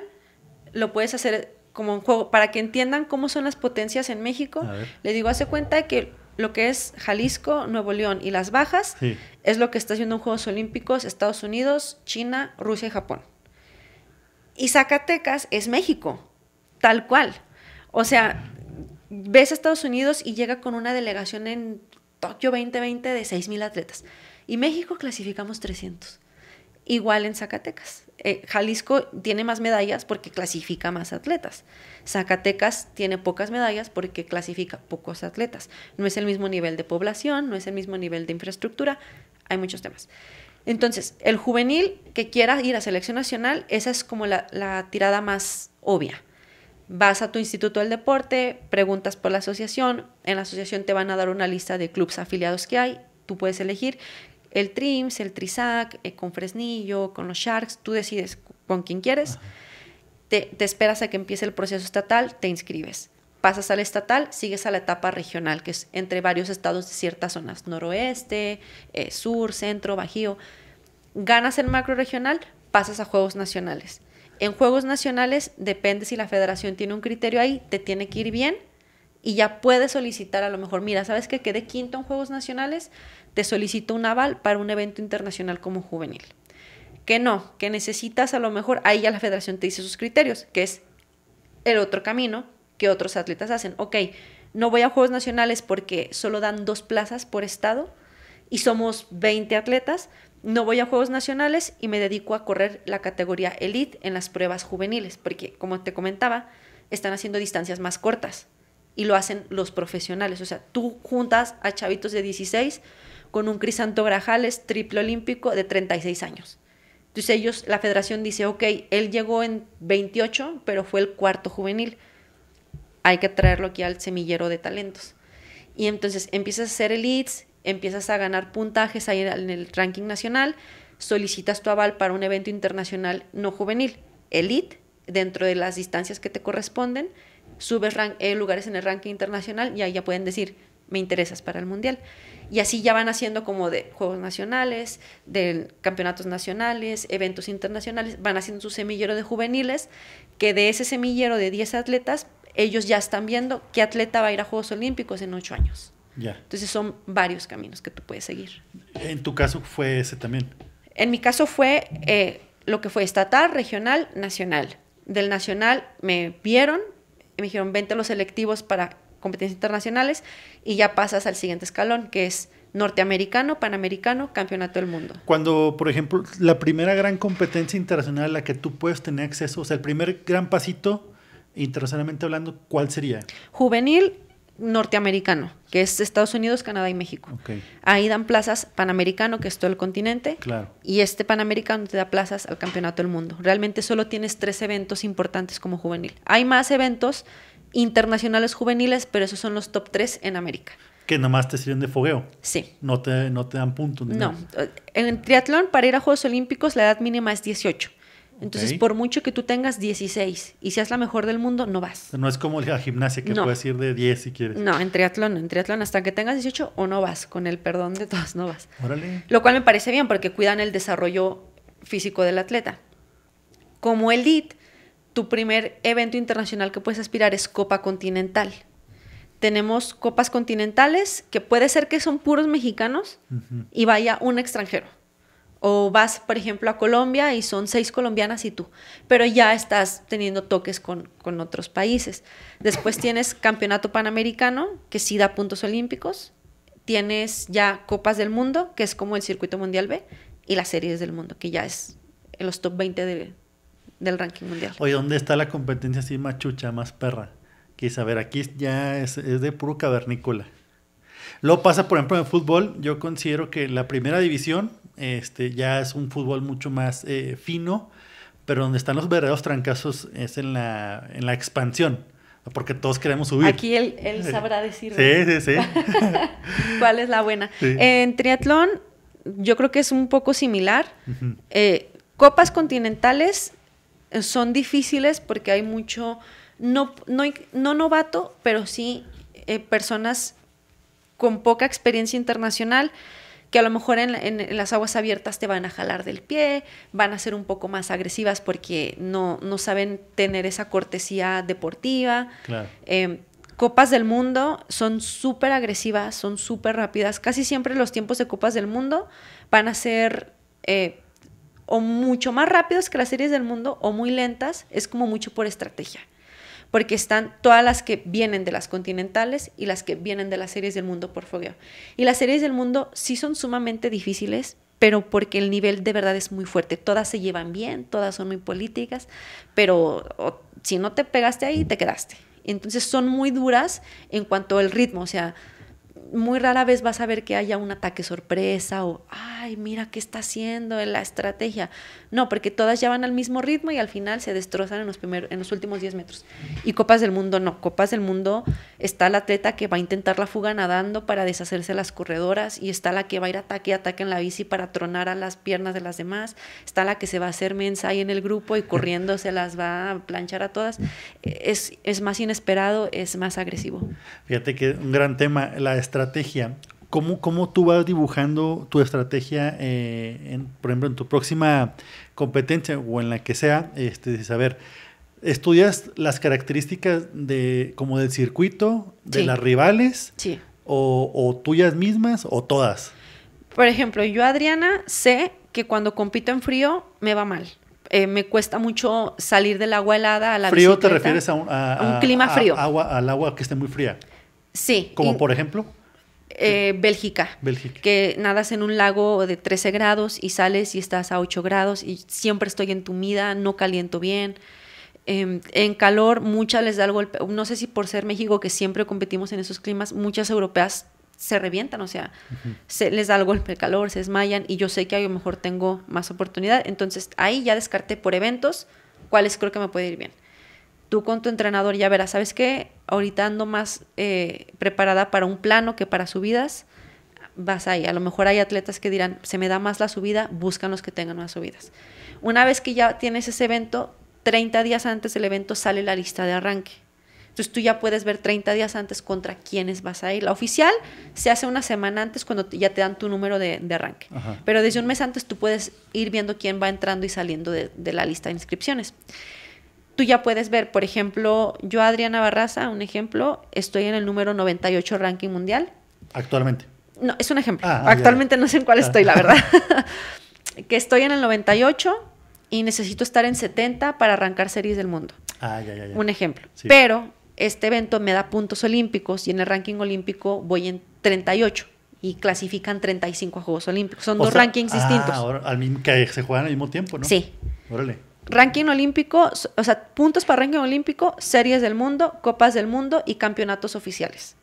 lo puedes hacer como un juego, para que entiendan cómo son las potencias en México, le digo, hace cuenta que lo que es Jalisco, Nuevo León y las bajas es lo que está haciendo en Juegos Olímpicos Estados Unidos, China, Rusia y Japón. Y Zacatecas es México, tal cual. O sea, ves a Estados Unidos y llega con una delegación en Tokio 2020 de 6.000 atletas. Y México clasificamos 300. Igual en Zacatecas. Eh, Jalisco tiene más medallas porque clasifica más atletas. Zacatecas tiene pocas medallas porque clasifica pocos atletas. No es el mismo nivel de población, no es el mismo nivel de infraestructura, hay muchos temas. Entonces, el juvenil que quiera ir a selección nacional, esa es como la, tirada más obvia. Vas a tu instituto del deporte, preguntas por la asociación, en la asociación te van a dar una lista de clubes afiliados que hay, tú puedes elegir el TRIMS, el TRISAC, eh, con Fresnillo, con los Sharks, tú decides con quién quieres, te esperas a que empiece el proceso estatal, te inscribes pasas al estatal, sigues a la etapa regional, que es entre varios estados de ciertas zonas, noroeste, eh, sur, centro, bajío. Ganas el macro regional, pasas a juegos nacionales. En juegos nacionales depende si la federación tiene un criterio ahí, te tiene que ir bien y ya puedes solicitar a lo mejor, mira, sabes que quede quinto en juegos nacionales, te solicito un aval para un evento internacional como juvenil. Que no, que necesitas a lo mejor, ahí ya la federación te dice sus criterios, que es el otro camino, que otros atletas hacen. Ok, no voy a Juegos Nacionales porque solo dan dos plazas por estado y somos 20 atletas. No voy a Juegos Nacionales y me dedico a correr la categoría elite en las pruebas juveniles, porque como te comentaba, están haciendo distancias más cortas y lo hacen los profesionales. O sea, tú juntas a chavitos de 16 con un Crisanto Grajales triple olímpico de 36 años. Entonces ellos, la federación dice, ok, él llegó en 28, pero fue el cuarto juvenil hay que traerlo aquí al semillero de talentos. Y entonces empiezas a hacer elites, empiezas a ganar puntajes ahí en el ranking nacional, solicitas tu aval para un evento internacional no juvenil, elite, dentro de las distancias que te corresponden, subes eh, lugares en el ranking internacional y ahí ya pueden decir, me interesas para el mundial. Y así ya van haciendo como de juegos nacionales, de campeonatos nacionales, eventos internacionales, van haciendo su semillero de juveniles, que de ese semillero de 10 atletas ellos ya están viendo qué atleta va a ir a Juegos Olímpicos en ocho años. Ya. Entonces son varios caminos que tú puedes seguir. ¿En tu caso fue ese también? En mi caso fue eh, lo que fue estatal, regional, nacional. Del nacional me vieron y me dijeron, vente a los selectivos para competencias internacionales y ya pasas al siguiente escalón, que es norteamericano, panamericano, campeonato del mundo. Cuando, por ejemplo, la primera gran competencia internacional a la que tú puedes tener acceso, o sea, el primer gran pasito internacionalmente hablando, ¿cuál sería? Juvenil norteamericano, que es Estados Unidos, Canadá y México. Ahí dan plazas panamericano, que es todo el continente. Claro. Y este panamericano te da plazas al campeonato del mundo. Realmente solo tienes tres eventos importantes como juvenil. Hay más eventos internacionales juveniles, pero esos son los top tres en América. Que nomás te sirven de fogueo. Sí. No te, no te dan puntos. No. En triatlón, para ir a Juegos Olímpicos, la edad mínima es 18. Entonces, por mucho que tú tengas 16 y seas la mejor del mundo, no vas. No es como la gimnasia que puedes ir de 10 si quieres. No, en triatlón, en triatlón hasta que tengas 18 o no vas, con el perdón de todas, no vas. Lo cual me parece bien porque cuidan el desarrollo físico del atleta. Como dit tu primer evento internacional que puedes aspirar es Copa Continental. Tenemos copas continentales que puede ser que son puros mexicanos y vaya un extranjero. O vas, por ejemplo, a Colombia y son seis colombianas y tú, pero ya estás teniendo toques con, otros países. Después tienes Campeonato Panamericano, que sí da puntos olímpicos. Tienes ya Copas del Mundo, que es como el Circuito Mundial B, y las Series del Mundo, que ya es en los top 20 del ranking mundial. Oye, ¿dónde está la competencia así más chucha, más perra? Quisiera ver, aquí ya es, es de puro cavernícola lo pasa, por ejemplo, en fútbol, yo considero que la primera división este, ya es un fútbol mucho más eh, fino, pero donde están los verdaderos trancazos es en la, en la expansión porque todos queremos subir. Aquí él, sabrá decir. Sí, sí, sí. *laughs* ¿Cuál es la buena? En triatlón, yo creo que es un poco similar. Eh, copas continentales son difíciles porque hay mucho, no, no, no novato, pero sí eh, personas con poca experiencia internacional que a lo mejor en, las aguas abiertas te van a jalar del pie, van a ser un poco más agresivas porque no, no saben tener esa cortesía deportiva. Em, copas del mundo son súper agresivas, son súper rápidas. Casi siempre los tiempos de copas del mundo van a ser eh, o mucho más rápidos que las series del mundo o muy lentas. Es como mucho por estrategia porque están todas las que vienen de las continentales y las que vienen de las series del mundo por fogueo. Y las series del mundo sí son sumamente difíciles, pero porque el nivel de verdad es muy fuerte. Todas se llevan bien, todas son muy políticas, pero si no te pegaste ahí, te quedaste. Entonces son muy duras en cuanto al ritmo, o sea, muy rara vez vas a ver que haya un ataque sorpresa o, ay, mira qué está haciendo en la estrategia. No, porque todas ya van al mismo ritmo y al final se destrozan en los, primeros, en los últimos 10 metros. Y Copas del Mundo no. Copas del Mundo está la atleta que va a intentar la fuga nadando para deshacerse las corredoras y está la que va a ir ataque y ataque en la bici para tronar a las piernas de las demás. Está la que se va a hacer mensa ahí en el grupo y corriendo se las va a planchar a todas. Es, es más inesperado, es más agresivo. Fíjate que un gran tema, la estrategia estrategia, ¿cómo, cómo tú vas dibujando tu estrategia, eh, por ejemplo, en tu próxima competencia o en la que sea? Este, saber, ¿estudias las características de, como del circuito, de las rivales? Sí. O, tuyas mismas o todas? Por ejemplo, yo, Adriana, sé que cuando compito en frío me va mal. Eh, me cuesta mucho salir del agua helada a la ¿Frío te refieres a un, clima frío? al agua que esté muy fría. Sí. ¿Como por ejemplo? Eh, Bélgica, que nadas en un lago de 13 grados y sales y estás a 8 grados y siempre estoy entumida, no caliento bien. Em, en calor, muchas les da el golpe. No sé si por ser México, que siempre competimos en esos climas, muchas europeas se revientan, o sea, se, les da el golpe de calor, se desmayan y yo sé que a lo mejor tengo más oportunidad. Entonces ahí ya descarté por eventos cuáles creo que me puede ir bien tú con tu entrenador ya verás, ¿sabes qué? Ahorita ando más eh, preparada para un plano que para subidas, vas ahí. A lo mejor hay atletas que dirán, se me da más la subida, buscan los que tengan más subidas. Una vez que ya tienes ese evento, 30 días antes del evento sale la lista de arranque. Entonces tú ya puedes ver 30 días antes contra quiénes vas a ir. La oficial se hace una semana antes cuando ya te dan tu número de, arranque. Pero desde un mes antes tú puedes ir viendo quién va entrando y saliendo de la lista de inscripciones tú ya puedes ver, por ejemplo, yo Adriana Barraza, un ejemplo, estoy en el número 98 ranking mundial. Actualmente. No, es un ejemplo. Ah, ah, Actualmente no sé en cuál ah. estoy, la *laughs* verdad. *laughs* que estoy en el 98 y necesito estar en 70 para arrancar series del mundo. Ah, ya, ya, ya. Un ejemplo. Pero este evento me da puntos olímpicos y en el ranking olímpico voy en 38 y clasifican 35 a Juegos Olímpicos. Son dos rankings distintos. que se juegan al mismo tiempo, ¿no? Sí. Órale ranking olímpico, o sea, puntos para ranking olímpico, series del mundo, copas del mundo y campeonatos oficiales.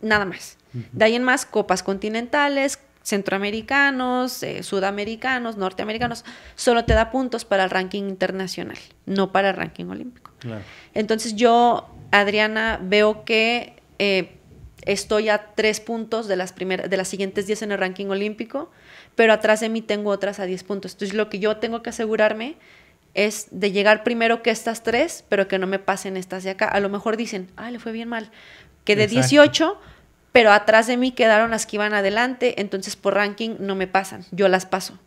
Nada más. De ahí en más, copas continentales, centroamericanos, eh, sudamericanos, norteamericanos, solo te da puntos para el ranking internacional, no para el ranking olímpico. Entonces yo, Adriana, veo que eh, estoy a tres puntos de las, primeras, de las siguientes diez en el ranking olímpico pero atrás de mí tengo otras a 10 puntos. Entonces lo que yo tengo que asegurarme es de llegar primero que estas tres, pero que no me pasen estas de acá. A lo mejor dicen, Ah le fue bien mal. Quedé de 18, pero atrás de mí quedaron las que iban adelante, entonces por ranking no me pasan, yo las paso.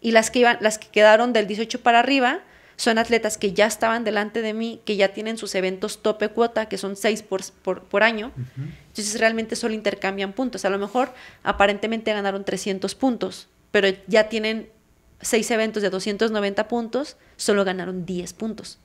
Y las que, iban, las que quedaron del 18 para arriba son atletas que ya estaban delante de mí, que ya tienen sus eventos tope cuota, que son 6 por, año. Entonces realmente solo intercambian puntos. A lo mejor aparentemente ganaron 300 puntos, pero ya tienen seis eventos de 290 puntos, solo ganaron 10 puntos.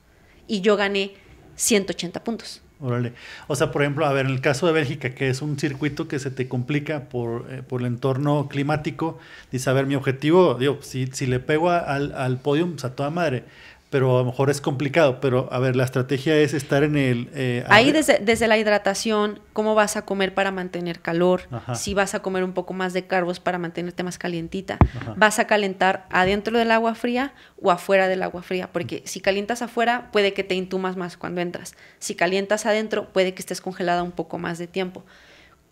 Y yo gané 180 puntos. Órale. O sea, por ejemplo, a ver, en el caso de Bélgica, que es un circuito que se te complica por, eh, por el entorno climático, dice, a ver, mi objetivo, digo, si, si le pego al, al podio, pues a toda madre, pero a lo mejor es complicado. Pero a ver, la estrategia es estar en el... Eh, Ahí desde, la hidratación, cómo vas a comer para mantener calor, si vas a comer un poco más de carbos para mantenerte más calientita, vas a calentar adentro del agua fría o afuera del agua fría, porque si calientas afuera puede que te intumas más cuando entras, si calientas adentro puede que estés congelada un poco más de tiempo.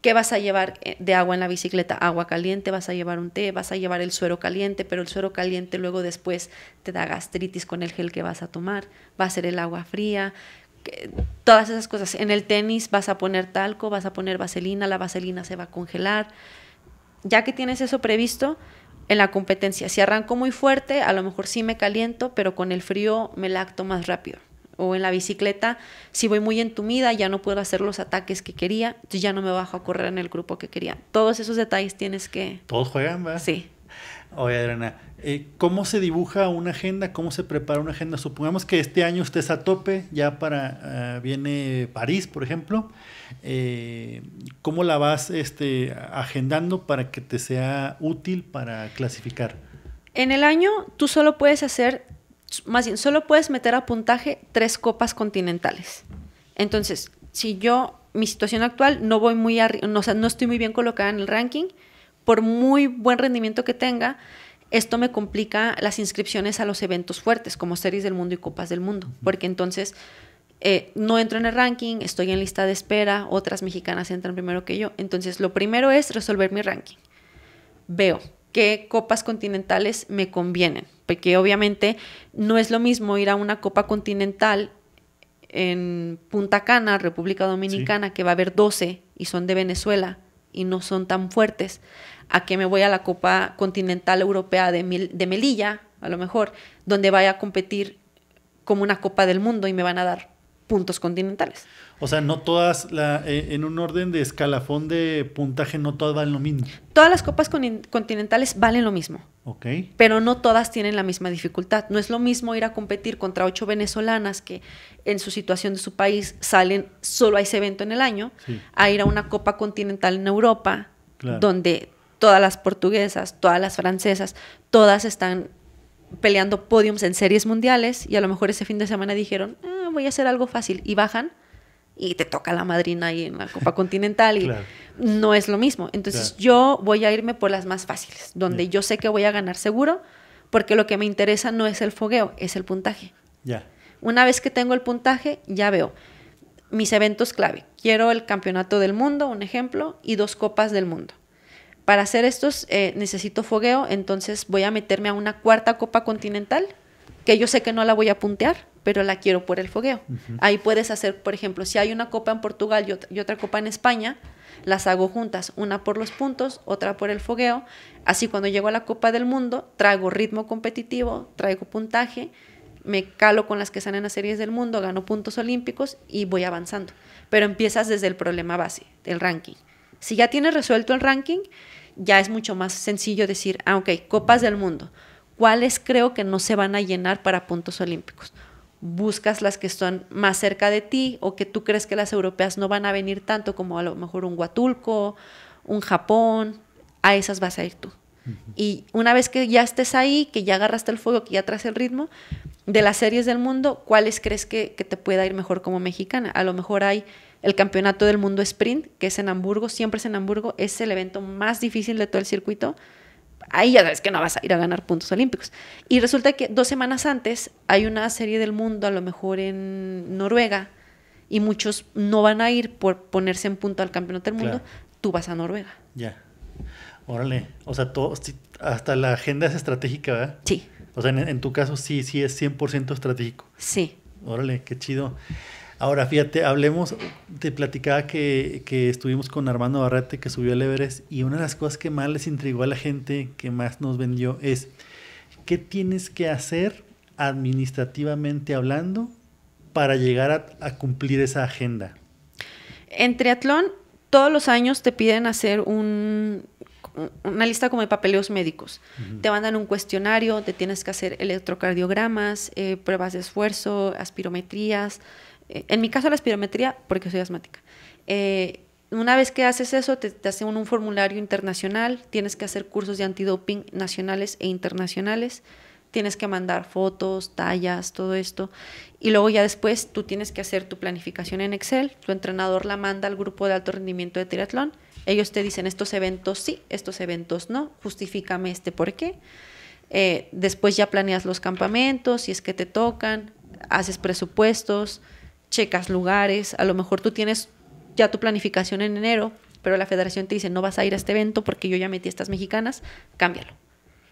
¿Qué vas a llevar eh, de agua en la bicicleta? Agua caliente, vas a llevar un té, vas a llevar el suero caliente, pero el suero caliente luego después te da gastritis con el gel que vas a tomar, va a ser el agua fría, todas esas cosas. En el tenis vas a poner talco, vas a poner vaselina, la vaselina se va a congelar. Ya que tienes eso previsto, en la competencia. Si arranco muy fuerte, a lo mejor sí me caliento, pero con el frío me lacto más rápido o en la bicicleta, si voy muy entumida ya no puedo hacer los ataques que quería, entonces ya no me bajo a correr en el grupo que quería. Todos esos detalles tienes que... Todos juegan, ¿verdad? Sí. Oye, Adriana, eh, ¿cómo se dibuja una agenda? ¿Cómo se prepara una agenda? Supongamos que este año usted es a tope, ya para eh, viene París, por ejemplo. Eh, ¿Cómo la vas este, agendando para que te sea útil para clasificar? En el año tú solo puedes hacer más bien, solo puedes meter a puntaje tres copas continentales. Entonces, si yo, mi situación actual, no voy muy no estoy muy bien colocada en el ranking, por muy buen rendimiento que tenga, esto me complica las inscripciones a los eventos fuertes, como Series del Mundo y Copas del Mundo, porque entonces eh, no entro en el ranking, estoy en lista de espera, otras mexicanas entran primero que yo. Entonces, lo primero es resolver mi ranking. Veo qué copas continentales me convienen porque obviamente no es lo mismo ir a una Copa Continental en Punta Cana, República Dominicana, que va a haber 12 y son de Venezuela y no son tan fuertes, a que me voy a la Copa Continental Europea de, de Melilla, a lo mejor, donde vaya a competir como una Copa del Mundo y me van a dar puntos continentales. O sea, no todas, la, eh, en un orden de escalafón de puntaje, no todas valen lo mismo. Todas las copas continentales valen lo mismo. Ok. Pero no todas tienen la misma dificultad. No es lo mismo ir a competir contra ocho venezolanas que en su situación de su país salen solo a ese evento en el año, a ir a una copa continental en Europa, donde todas las portuguesas, todas las francesas, todas están peleando podiums en series mundiales y a lo mejor ese fin de semana dijeron, ah, voy a hacer algo fácil y bajan y te toca la madrina ahí en la Copa *laughs* Continental y no es lo mismo. Entonces yo voy a irme por las más fáciles, donde yo sé que voy a ganar seguro, porque lo que me interesa no es el fogueo, es el puntaje. Una vez que tengo el puntaje, ya veo mis eventos clave. Quiero el campeonato del mundo, un ejemplo, y dos copas del mundo. Para hacer estos eh, necesito fogueo, entonces voy a meterme a una cuarta copa continental, que yo sé que no la voy a puntear, pero la quiero por el fogueo. Ahí puedes hacer, por ejemplo, si hay una copa en Portugal y otra, copa en España, las hago juntas, una por los puntos, otra por el fogueo. Así cuando llego a la Copa del Mundo, traigo ritmo competitivo, traigo puntaje, me calo con las que salen en las series del mundo, gano puntos olímpicos y voy avanzando. Pero empiezas desde el problema base, el ranking. Si ya tienes resuelto el ranking, ya es mucho más sencillo decir, ah, ok, copas del mundo, ¿cuáles creo que no se van a llenar para puntos olímpicos? Buscas las que están más cerca de ti o que tú crees que las europeas no van a venir tanto como a lo mejor un Huatulco, un Japón, a esas vas a ir tú. Y una vez que ya estés ahí, que ya agarraste el fuego, que ya traes el ritmo, de las series del mundo, ¿cuáles crees que te pueda ir mejor como mexicana? A lo mejor hay el Campeonato del Mundo Sprint, que es en Hamburgo, siempre es en Hamburgo, es el evento más difícil de todo el circuito. Ahí ya sabes que no vas a ir a ganar puntos olímpicos. Y resulta que dos semanas antes hay una serie del mundo, a lo mejor en Noruega, y muchos no van a ir por ponerse en punto al Campeonato del Mundo. Tú vas a Noruega. Ya. Órale. O sea, hasta la agenda es estratégica, ¿verdad? Sí. O sea, en, en tu caso sí, sí es 100% estratégico. Sí. Órale, qué chido. Ahora, fíjate, hablemos, te platicaba que, estuvimos con Armando Barrete que subió al Everest y una de las cosas que más les intrigó a la gente, que más nos vendió, es qué tienes que hacer administrativamente hablando para llegar a, cumplir esa agenda. En triatlón, todos los años te piden hacer un, una lista como de papeleos médicos. Te mandan un cuestionario, te tienes que hacer electrocardiogramas, eh, pruebas de esfuerzo, aspirometrías, eh, en mi caso la espirometría, porque soy asmática. Eh, una vez que haces eso, te, hacen un, formulario internacional, tienes que hacer cursos de antidoping nacionales e internacionales, tienes que mandar fotos, tallas, todo esto. Y luego ya después tú tienes que hacer tu planificación en Excel, tu entrenador la manda al grupo de alto rendimiento de triatlón, ellos te dicen estos eventos sí, estos eventos no, justifícame este por qué. Eh, después ya planeas los campamentos, si es que te tocan, haces presupuestos, checas lugares, a lo mejor tú tienes ya tu planificación en enero, pero la federación te dice, no vas a ir a este evento porque yo ya metí estas mexicanas, cámbialo.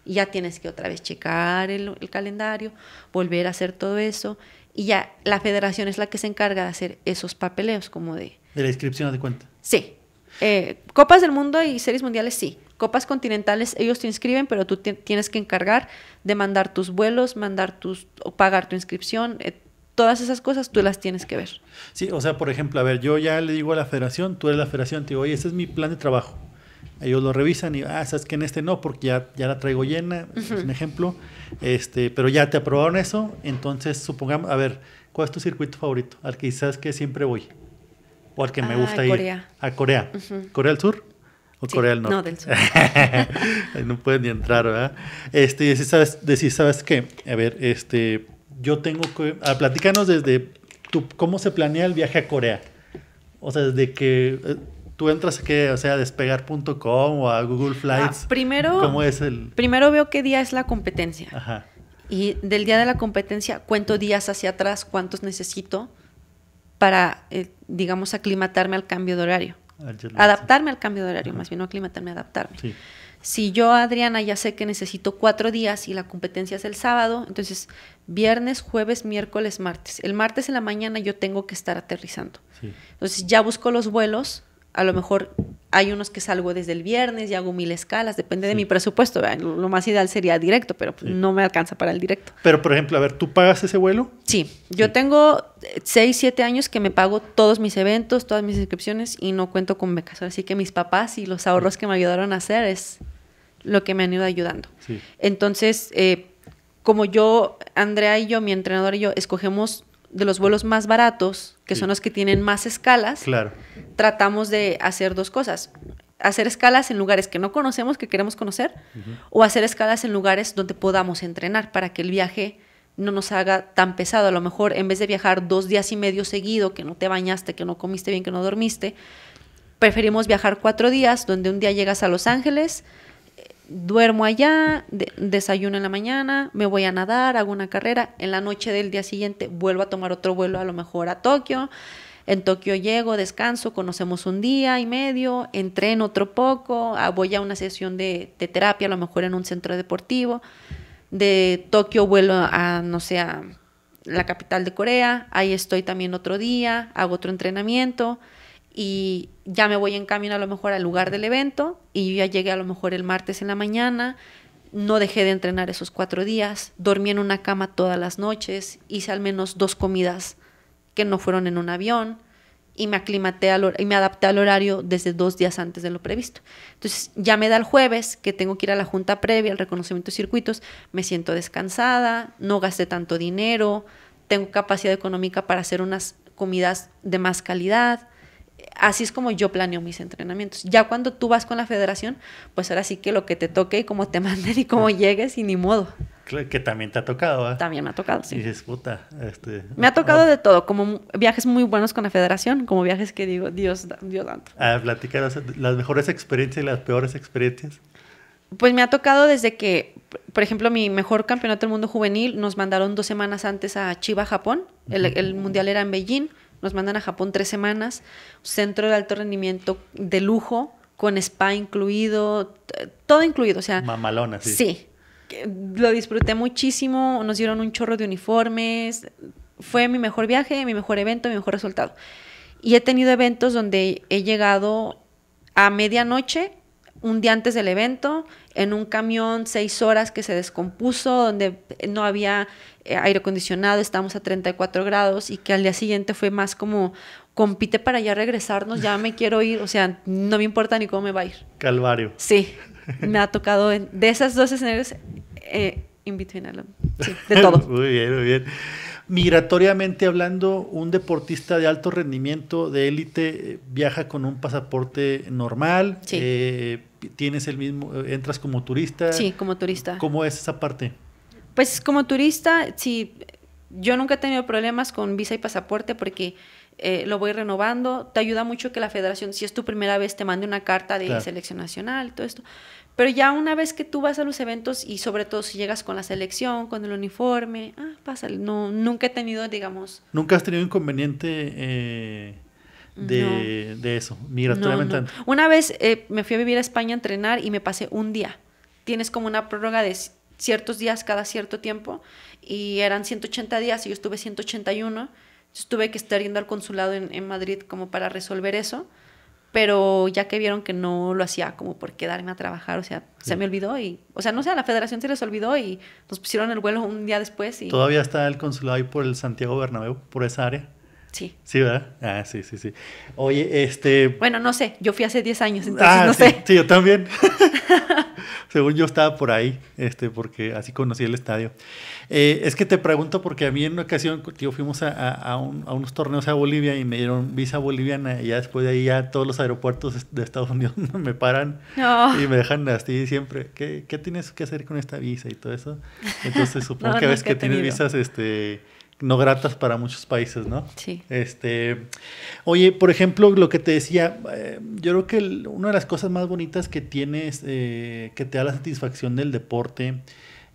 Y ya tienes que otra vez checar el, calendario, volver a hacer todo eso. Y ya la federación es la que se encarga de hacer esos papeleos como de... De la inscripción de cuenta. Sí. Eh, copas del mundo y series mundiales, sí. Copas continentales, ellos te inscriben, pero tú tienes que encargar de mandar tus vuelos, mandar tus, o pagar tu inscripción, todas esas cosas tú las tienes que ver. Sí, o sea, por ejemplo, a ver, yo ya le digo a la federación, tú eres la federación, te digo, oye, este es mi plan de trabajo. Ellos lo revisan y, ah, sabes que en este no, porque ya, la traigo llena, es un ejemplo. Este, pero ya te aprobaron eso, entonces supongamos, a ver, ¿cuál es tu circuito favorito? Al que quizás que siempre voy. O al que me ah, gusta a ir. Corea. A Corea. ¿Corea del Sur? ¿O Corea del Norte? No, del Sur. *laughs* no pueden ni entrar, ¿verdad? Este, y ¿sabes, decís, ¿sabes qué? A ver, este yo tengo que... platícanos desde tu, cómo se planea el viaje a Corea. O sea, desde que eh, tú entras que, o sea, a despegar.com o a Google ah, Flights. primero, ¿cómo es el... primero veo qué día es la competencia. Ajá. Y del día de la competencia cuento días hacia atrás, cuántos necesito para, eh, digamos, aclimatarme al cambio de horario. Adaptarme al cambio de horario, más bien no aclimatarme, adaptarme. Sí. Si yo, Adriana, ya sé que necesito cuatro días y la competencia es el sábado, entonces viernes, jueves, miércoles, martes. El martes en la mañana yo tengo que estar aterrizando. Entonces ya busco los vuelos, a lo mejor hay unos que salgo desde el viernes y hago mil escalas, depende de mi presupuesto. Lo más ideal sería directo, pero pues no me alcanza para el directo. Pero, por ejemplo, a ver, ¿tú pagas ese vuelo? Sí, yo tengo eh, seis, siete años que me pago todos mis eventos, todas mis inscripciones y no cuento con becas. Así que mis papás y los ahorros que me ayudaron a hacer es lo que me han ido ayudando. Entonces, eh, como yo, Andrea y yo, mi entrenador y yo, escogemos de los vuelos más baratos, que son los que tienen más escalas, claro. tratamos de hacer dos cosas. Hacer escalas en lugares que no conocemos, que queremos conocer, o hacer escalas en lugares donde podamos entrenar para que el viaje no nos haga tan pesado. A lo mejor en vez de viajar dos días y medio seguido, que no te bañaste, que no comiste bien, que no dormiste, preferimos viajar cuatro días, donde un día llegas a Los Ángeles, duermo allá, desayuno en la mañana, me voy a nadar, hago una carrera, en la noche del día siguiente vuelvo a tomar otro vuelo a lo mejor a Tokio, en Tokio llego, descanso, conocemos un día y medio, entreno otro poco, ah, voy a una sesión de, terapia, a lo mejor en un centro deportivo, de Tokio vuelo a, no sé, a la capital de Corea, ahí estoy también otro día, hago otro entrenamiento, y ya me voy en camino a lo mejor al lugar del evento y ya llegué a lo mejor el martes en la mañana, no dejé de entrenar esos cuatro días, dormí en una cama todas las noches, hice al menos dos comidas que no fueron en un avión y me aclimaté y me adapté al horario desde dos días antes de lo previsto. Entonces ya me da el jueves que tengo que ir a la junta previa, al reconocimiento de circuitos, me siento descansada, no gasté tanto dinero, tengo capacidad económica para hacer unas comidas de más calidad así es como yo planeo mis entrenamientos. Ya cuando tú vas con la federación, pues ahora sí que lo que te toque y cómo te manden y cómo llegues y ni modo. Que también te ha tocado, ¿eh? También me ha tocado, sí. Y este, Me ha tocado de todo, como viajes muy buenos con la federación, como viajes que digo, Dios, Dios santo. Ah, platicar las, mejores experiencias y las peores experiencias. Pues me ha tocado desde que, por ejemplo, mi mejor campeonato del mundo juvenil nos mandaron dos semanas antes a Chiba, Japón. el mundial era en Beijing. Nos mandan a Japón tres semanas, centro de alto rendimiento de lujo, con spa incluido, todo incluido, o sea... Mamalona, sí. Sí, lo disfruté muchísimo, nos dieron un chorro de uniformes, fue mi mejor viaje, mi mejor evento, mi mejor resultado. Y he tenido eventos donde he llegado a medianoche, un día antes del evento, en un camión seis horas que se descompuso, donde no había eh, aire acondicionado, estábamos a 34 grados y que al día siguiente fue más como compite para ya regresarnos, ya me quiero ir, o sea, no me importa ni cómo me va a ir. Calvario. Sí, me ha tocado de esas dos escenarios eh, in between de todo. *laughs* muy bien, muy bien. Migratoriamente hablando, un deportista de alto rendimiento, de élite, eh, viaja con un pasaporte normal. Sí tienes el mismo, eh, entras como turista. Sí, como turista. ¿Cómo es esa parte? Pues como turista, sí, yo nunca he tenido problemas con visa y pasaporte porque eh, lo voy renovando. Te ayuda mucho que la federación, si es tu primera vez, te mande una carta de selección nacional, todo esto. Pero ya una vez que tú vas a los eventos y sobre todo si llegas con la selección, con el uniforme, ah, No, nunca he tenido, digamos... ¿Nunca has tenido inconveniente eh, de, eso, mira Una vez eh, me fui a vivir a España a entrenar y me pasé un día. Tienes como una prórroga de ciertos días cada cierto tiempo y eran 180 días y yo estuve 181. Entonces tuve que estar yendo al consulado en, Madrid como para resolver eso pero ya que vieron que no lo hacía como por quedarme a trabajar, o sea, se me olvidó y, o sea, no sé, a la federación se les olvidó y nos pusieron el vuelo un día después. Y... Todavía está el consulado ahí por el Santiago Bernabéu, por esa área. Sí. Sí, ¿verdad? Ah, sí, sí, sí. Oye, este... Bueno, no sé, yo fui hace 10 años, entonces ah, no sé. Sí, yo también. *laughs* Según yo estaba por ahí, este, porque así conocí el estadio. Eh, es que te pregunto porque a mí en una ocasión, tío, fuimos a, unos torneos a Bolivia y me dieron visa boliviana y ya después de ahí ya todos los aeropuertos de Estados Unidos *laughs* me paran ah. y me dejan así siempre. ¿Qué, tienes que hacer con esta visa y todo eso? *laughs* Entonces supongo que ves que tienes visas, este no gratas para muchos países, ¿no? Sí. Este, oye, por ejemplo, lo que te decía, eh, yo creo que una de las cosas más bonitas que tienes, eh, que te da la satisfacción del deporte,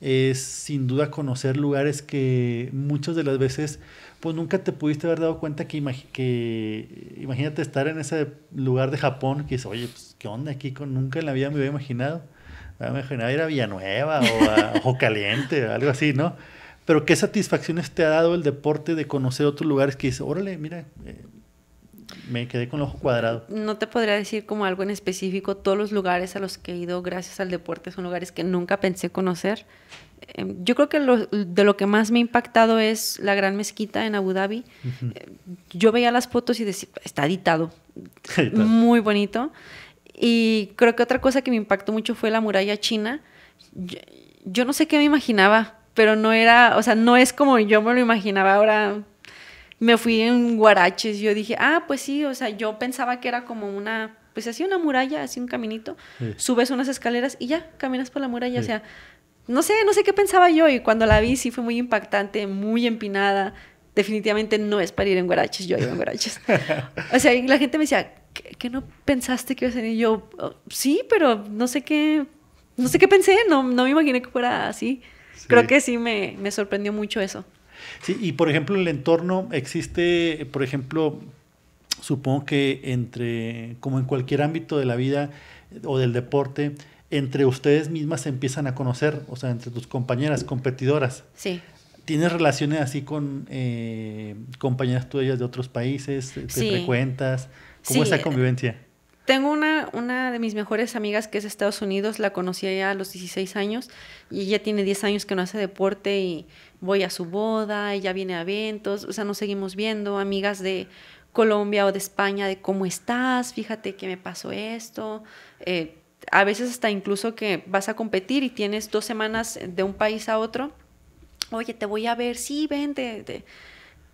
es sin duda conocer lugares que muchas de las veces, pues nunca te pudiste haber dado cuenta que, que imagínate estar en ese lugar de Japón, que dices, oye, pues, ¿qué onda aquí? nunca en la vida me había imaginado. Ah, me imaginaba ir a Villanueva o a Ojo Caliente, algo así, ¿no? pero qué satisfacciones te ha dado el deporte de conocer otros lugares que dices, órale, mira, eh, me quedé con el ojo cuadrado. No te podría decir como algo en específico, todos los lugares a los que he ido gracias al deporte son lugares que nunca pensé conocer. Em, yo creo que de lo que más me ha impactado es la gran mezquita en Abu Dhabi. Eh, yo veía las fotos y decía, *laughs* está editado, muy bonito. Y creo que otra cosa que me impactó mucho fue la muralla china. yo no sé qué me imaginaba pero no era, o sea, no es como yo me lo imaginaba ahora. Me fui en guaraches, yo dije, ah, pues sí, o sea, yo pensaba que era como una, pues así una muralla, así un caminito, subes unas escaleras y ya, caminas por la muralla, o sea, no sé, no sé qué pensaba yo y cuando la vi sí fue muy impactante, muy empinada, definitivamente no es para ir en guaraches, yo iba en guaraches. *laughs* o sea, y la gente me decía, ¿qué, no pensaste que ibas a ir? yo, oh, sí, pero no sé qué, no sé qué pensé, no, no me imaginé que fuera así creo que sí me, sorprendió mucho eso. Sí, y por ejemplo, el entorno existe, por ejemplo, supongo que entre, como en cualquier ámbito de la vida eh, o del deporte, entre ustedes mismas se empiezan a conocer, o sea, entre tus compañeras, competidoras. Sí. ¿Tienes relaciones así con eh, compañeras tuyas de otros países? ¿Te sí. frecuentas? ¿Cómo es la convivencia? Tengo una, una de mis mejores amigas que es de Estados Unidos, la conocí ya a los 16 años y ella tiene 10 años que no hace deporte y voy a su boda, ella viene a eventos, o sea, nos seguimos viendo, amigas de Colombia o de España, de cómo estás, fíjate que me pasó esto. Eh, a veces hasta incluso que vas a competir y tienes dos semanas de un país a otro, oye, te voy a ver, sí, vente. Te,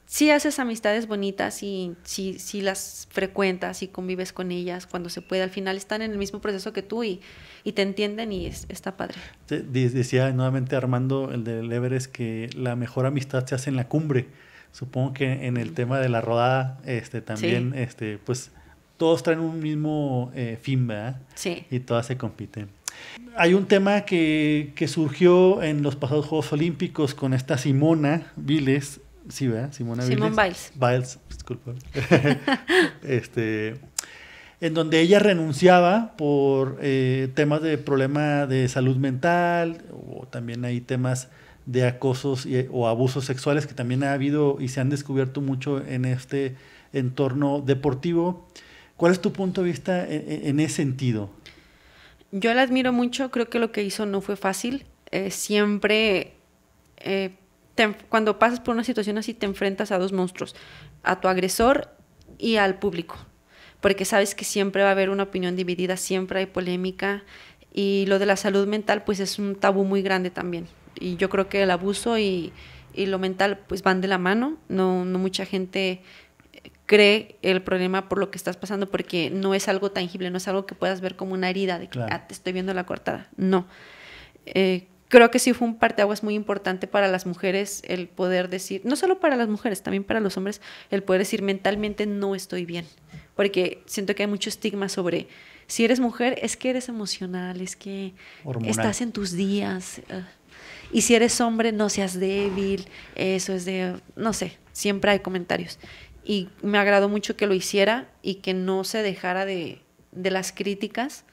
si haces amistades bonitas y si las frecuentas y convives con ellas cuando se puede. Al final están en el mismo proceso que tú y, y te entienden y es, está padre. decía nuevamente Armando, el del Everest, que la mejor amistad se hace en la cumbre. Supongo que en el tema de la rodada este, también, este, pues todos traen un mismo eh, fin, ¿verdad? Sí. Y todas se compiten. Hay un tema que, que, surgió en los pasados Juegos Olímpicos con esta Simona Viles, Sí, ¿verdad? Simona Biles. Biles, disculpa. *laughs* este, en donde ella renunciaba por eh, temas de problema de salud mental o también hay temas de acosos o abusos sexuales que también ha habido y se han descubierto mucho en este entorno deportivo. ¿Cuál es tu punto de vista en, ese sentido? Yo la admiro mucho, creo que lo que hizo no fue fácil. Eh, siempre eh, cuando pasas por una situación así, te enfrentas a dos monstruos, a tu agresor y al público, porque sabes que siempre va a haber una opinión dividida, siempre hay polémica y lo de la salud mental pues es un tabú muy grande también. Y yo creo que el abuso y, lo mental pues van de la mano, no, no mucha gente eh, cree el problema por lo que estás pasando porque no es algo tangible, no es algo que puedas ver como una herida de que ah, te estoy viendo la cortada, no. Eh, creo que sí fue un parteaguas muy importante para las mujeres el poder decir, no solo para las mujeres, también para los hombres, el poder decir mentalmente no estoy bien. Porque siento que hay mucho estigma sobre si eres mujer, es que eres emocional, es que estás en tus días. Eh. y si eres hombre, no seas débil, eso es de, no sé, siempre hay comentarios. Y me agradó mucho que lo hiciera y que no se dejara de, de las críticas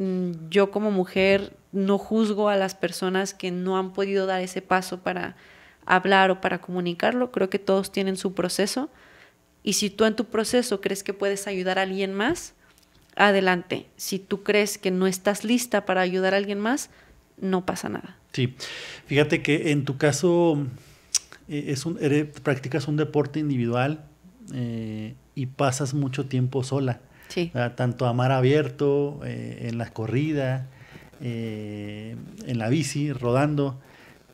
Mm, yo como mujer no juzgo a las personas que no han podido dar ese paso para hablar o para comunicarlo. Creo que todos tienen su proceso. Y si tú en tu proceso crees que puedes ayudar a alguien más, adelante. Si tú crees que no estás lista para ayudar a alguien más, no pasa nada. Sí. Fíjate que en tu caso eh, es un, practicas un deporte individual eh, y pasas mucho tiempo sola. Ah, tanto a mar abierto, eh, en las corridas, eh, en la bici, rodando.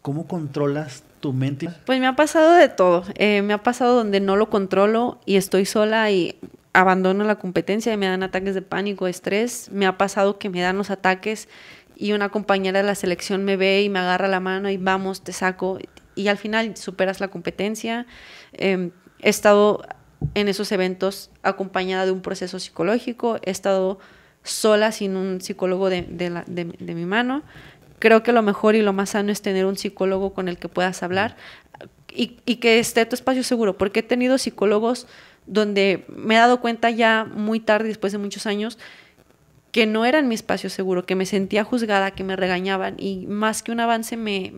¿Cómo controlas tu mente? Pues me ha pasado de todo. Eh, me ha pasado donde no lo controlo y estoy sola y abandono la competencia y me dan ataques de pánico, estrés. Me ha pasado que me dan los ataques y una compañera de la selección me ve y me agarra la mano y vamos, te saco. Y al final superas la competencia. Em, he estado en esos eventos acompañada de un proceso psicológico, he estado sola sin un psicólogo de, de, de, mi mano. Creo que lo mejor y lo más sano es tener un psicólogo con el que puedas hablar y, y que esté tu espacio seguro, porque he tenido psicólogos donde me he dado cuenta ya muy tarde, después de muchos años, que no era mi espacio seguro, que me sentía juzgada, que me regañaban y más que un avance me,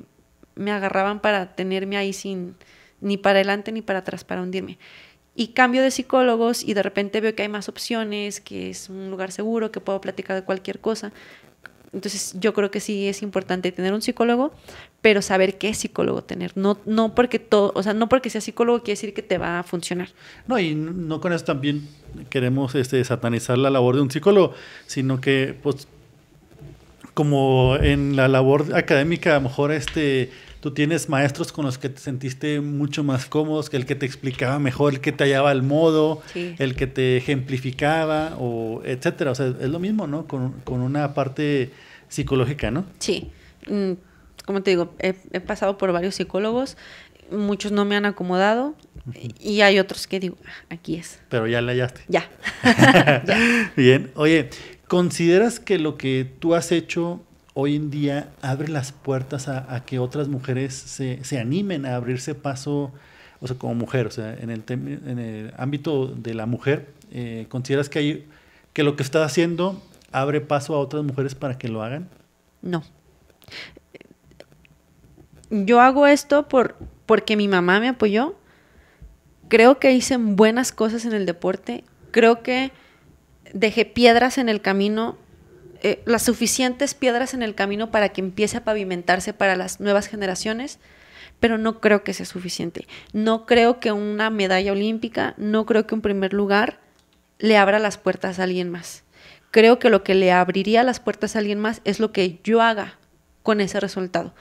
me agarraban para tenerme ahí sin ni para adelante ni para atrás, para hundirme y cambio de psicólogos y de repente veo que hay más opciones, que es un lugar seguro, que puedo platicar de cualquier cosa. Entonces yo creo que sí es importante tener un psicólogo, pero saber qué psicólogo tener. No, no porque todo, o sea, no porque sea psicólogo quiere decir que te va a funcionar. No, y no con eso también queremos este, satanizar la labor de un psicólogo, sino que pues como en la labor académica a lo mejor este tú tienes maestros con los que te sentiste mucho más cómodos, que el que te explicaba mejor, el que te hallaba el modo, el que te ejemplificaba, o etcétera. O sea, es lo mismo, ¿no? Con, una parte psicológica, ¿no? Sí. Mm, como te digo, he, pasado por varios psicólogos muchos no me han acomodado y hay otros que digo, ah, aquí es. Pero ya la hallaste. *laughs* *laughs* ya. Bien, oye, ¿consideras que lo que tú has hecho hoy en día abre las puertas a, que otras mujeres se, animen a abrirse paso, o sea, como mujer, o sea, en el, en el ámbito de la mujer, eh, ¿consideras que, hay, que lo que estás haciendo abre paso a otras mujeres para que lo hagan? No. Yo hago esto por, porque mi mamá me apoyó. Creo que hice buenas cosas en el deporte. Creo que dejé piedras en el camino eh, las suficientes piedras en el camino para que empiece a pavimentarse para las nuevas generaciones, pero no creo que sea suficiente. No creo que una medalla olímpica, no creo que un primer lugar le abra las puertas a alguien más. Creo que lo que le abriría las puertas a alguien más es lo que yo haga con ese resultado.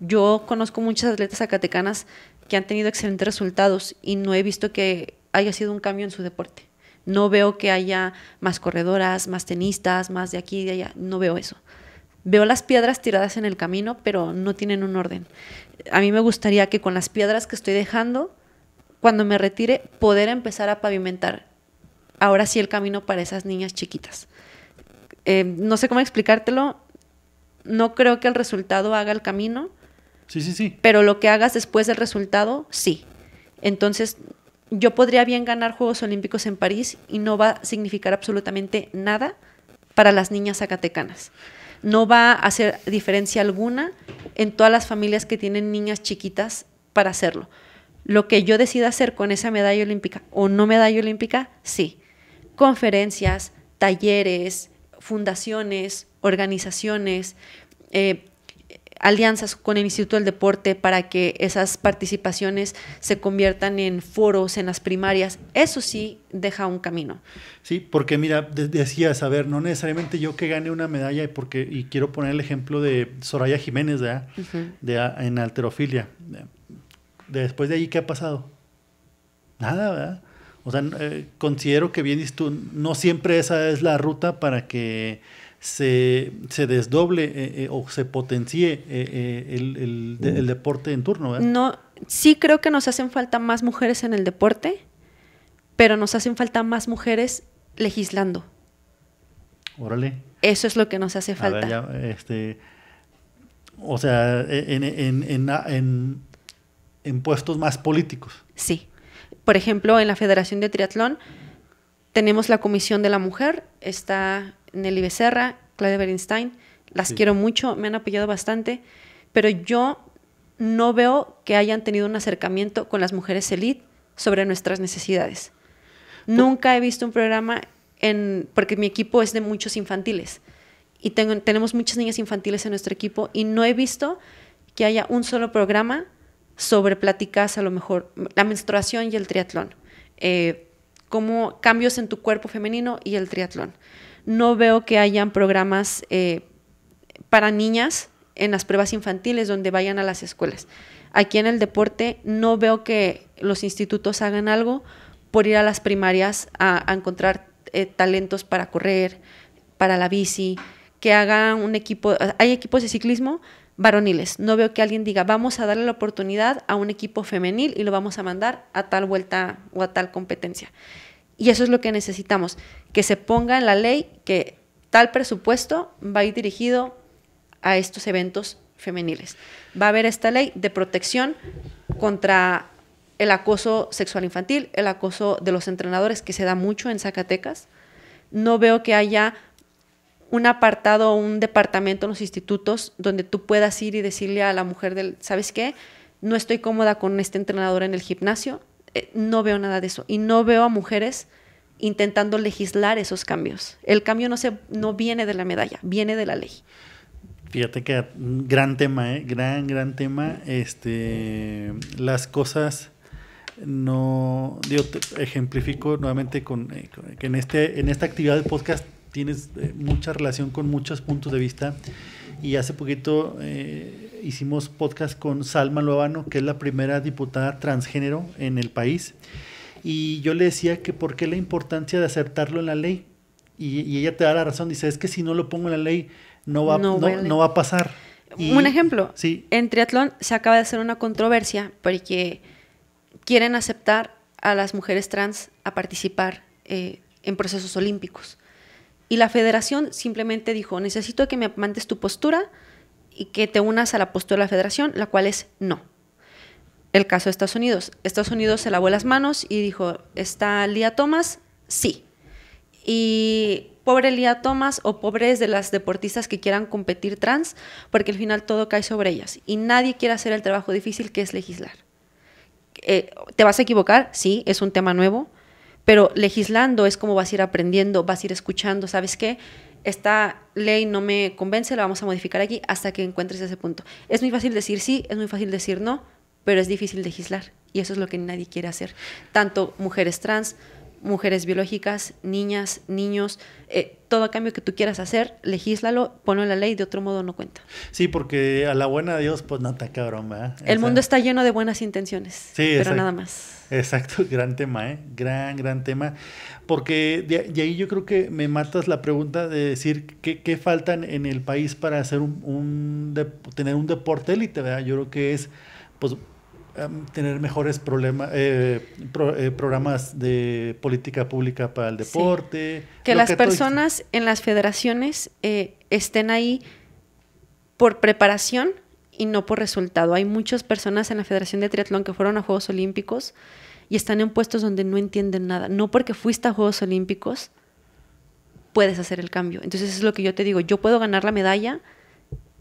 Yo conozco muchas atletas zacatecanas que han tenido excelentes resultados y no he visto que haya sido un cambio en su deporte. No veo que haya más corredoras, más tenistas, más de aquí y de allá. No veo eso. Veo las piedras tiradas en el camino, pero no tienen un orden. A mí me gustaría que con las piedras que estoy dejando, cuando me retire, poder empezar a pavimentar ahora sí el camino para esas niñas chiquitas. Eh, no sé cómo explicártelo. No creo que el resultado haga el camino. Sí, sí, sí. Pero lo que hagas después del resultado, sí. Entonces, yo podría bien ganar Juegos Olímpicos en París y no va a significar absolutamente nada para las niñas zacatecanas. No va a hacer diferencia alguna en todas las familias que tienen niñas chiquitas para hacerlo. Lo que yo decida hacer con esa medalla olímpica o no medalla olímpica, sí. Conferencias, talleres, fundaciones, organizaciones, eh, alianzas con el Instituto del Deporte para que esas participaciones se conviertan en foros, en las primarias, eso sí deja un camino. Sí, porque mira, decías, a ver, no necesariamente yo que gane una medalla, porque, y quiero poner el ejemplo de Soraya Jiménez ¿verdad? de, en alterofilia. Después de ahí, ¿qué ha pasado? Nada, ¿verdad? O sea, eh, considero que bien tú, no siempre esa es la ruta para que se, se desdoble eh, eh, o se potencie eh, el, deporte en turno. ¿verdad? No, sí creo que nos hacen falta más mujeres en el deporte, pero nos hacen falta más mujeres legislando. Órale. Eso es lo que nos hace falta. este, o sea, en, en, en, en, puestos más políticos. Sí. Por ejemplo, en la Federación de Triatlón tenemos la Comisión de la Mujer, está Nelly Becerra, Claudia Bernstein, las quiero mucho, me han apoyado bastante, pero yo no veo que hayan tenido un acercamiento con las mujeres elite sobre nuestras necesidades. Nunca he visto un programa en, porque mi equipo es de muchos infantiles y tenemos muchas niñas infantiles en nuestro equipo y no he visto que haya un solo programa sobre pláticas, a lo mejor la menstruación y el triatlón, eh, como cambios en tu cuerpo femenino y el triatlón no veo que hayan programas eh, para niñas en las pruebas infantiles donde vayan a las escuelas. Aquí en el deporte no veo que los institutos hagan algo por ir a las primarias a, encontrar eh, talentos para correr, para la bici, que hagan un equipo, hay equipos de ciclismo varoniles, no veo que alguien diga, vamos a darle la oportunidad a un equipo femenil y lo vamos a mandar a tal vuelta o a tal competencia. Y eso es lo que necesitamos, que se ponga en la ley que tal presupuesto va a ir dirigido a estos eventos femeniles. Va a haber esta ley de protección contra el acoso sexual infantil, el acoso de los entrenadores, que se da mucho en Zacatecas. No veo que haya un apartado o un departamento en los institutos donde tú puedas ir y decirle a la mujer del, ¿sabes qué? No estoy cómoda con este entrenador en el gimnasio, eh, no veo nada de eso y no veo a mujeres intentando legislar esos cambios. El cambio no, se, no viene de la medalla, viene de la ley. Fíjate que gran tema, ¿eh? gran, gran tema. Este, las cosas no, yo ejemplifico nuevamente eh, con, que en, este, en esta actividad de podcast tienes eh, mucha relación con muchos puntos de vista. Y hace poquito eh, hicimos podcast con Salma Loabano, que es la primera diputada transgénero en el país. Y yo le decía que por qué la importancia de aceptarlo en la ley. Y, ella te da la razón, dice, es que si no lo pongo en la ley, no va, no, va a pasar. un ejemplo, en triatlón se acaba de hacer una controversia porque quieren aceptar a las mujeres trans a participar eh, en procesos olímpicos. Y la federación simplemente dijo, necesito que me mandes tu postura y que te unas a la postura de la federación, la cual es no. El caso de Estados Unidos. Estados Unidos se lavó las manos y dijo, ¿está Lía Thomas? Sí. Y pobre Lía Thomas o pobres de las deportistas que quieran competir trans, porque al final todo cae sobre ellas y nadie quiere hacer el trabajo difícil que es legislar. Eh, ¿Te vas a equivocar? Sí, es un tema nuevo pero legislando es como vas a ir aprendiendo, vas a ir escuchando, ¿sabes qué? Esta ley no me convence, la vamos a modificar aquí hasta que encuentres ese punto. Es muy fácil decir sí, es muy fácil decir no, pero es difícil legislar y eso es lo que nadie quiere hacer. Tanto mujeres trans, mujeres biológicas, niñas, niños, eh, todo cambio que tú quieras hacer, legíslalo, ponlo en la ley, de otro modo no cuenta. Sí, porque a la buena Dios, pues no está cabrón, ¿verdad? El mundo está lleno de buenas intenciones, pero nada más. Exacto, *laughs* gran tema, ¿eh? Gran, gran tema. Porque de, ahí yo creo que me matas la pregunta de decir qué, qué faltan en el país para hacer un, un tener un deporte élite, ¿verdad? Yo creo que es, pues Em, tener mejores problemas eh, eh, programas de política pública para el deporte. Que las personas en las federaciones eh, estén ahí por preparación y no por resultado. Hay muchas personas en la Federación de Triatlón que fueron a Juegos Olímpicos y están en puestos donde no entienden nada. No porque fuiste a Juegos Olímpicos puedes hacer el cambio. Entonces es lo que yo te digo. Yo puedo ganar la medalla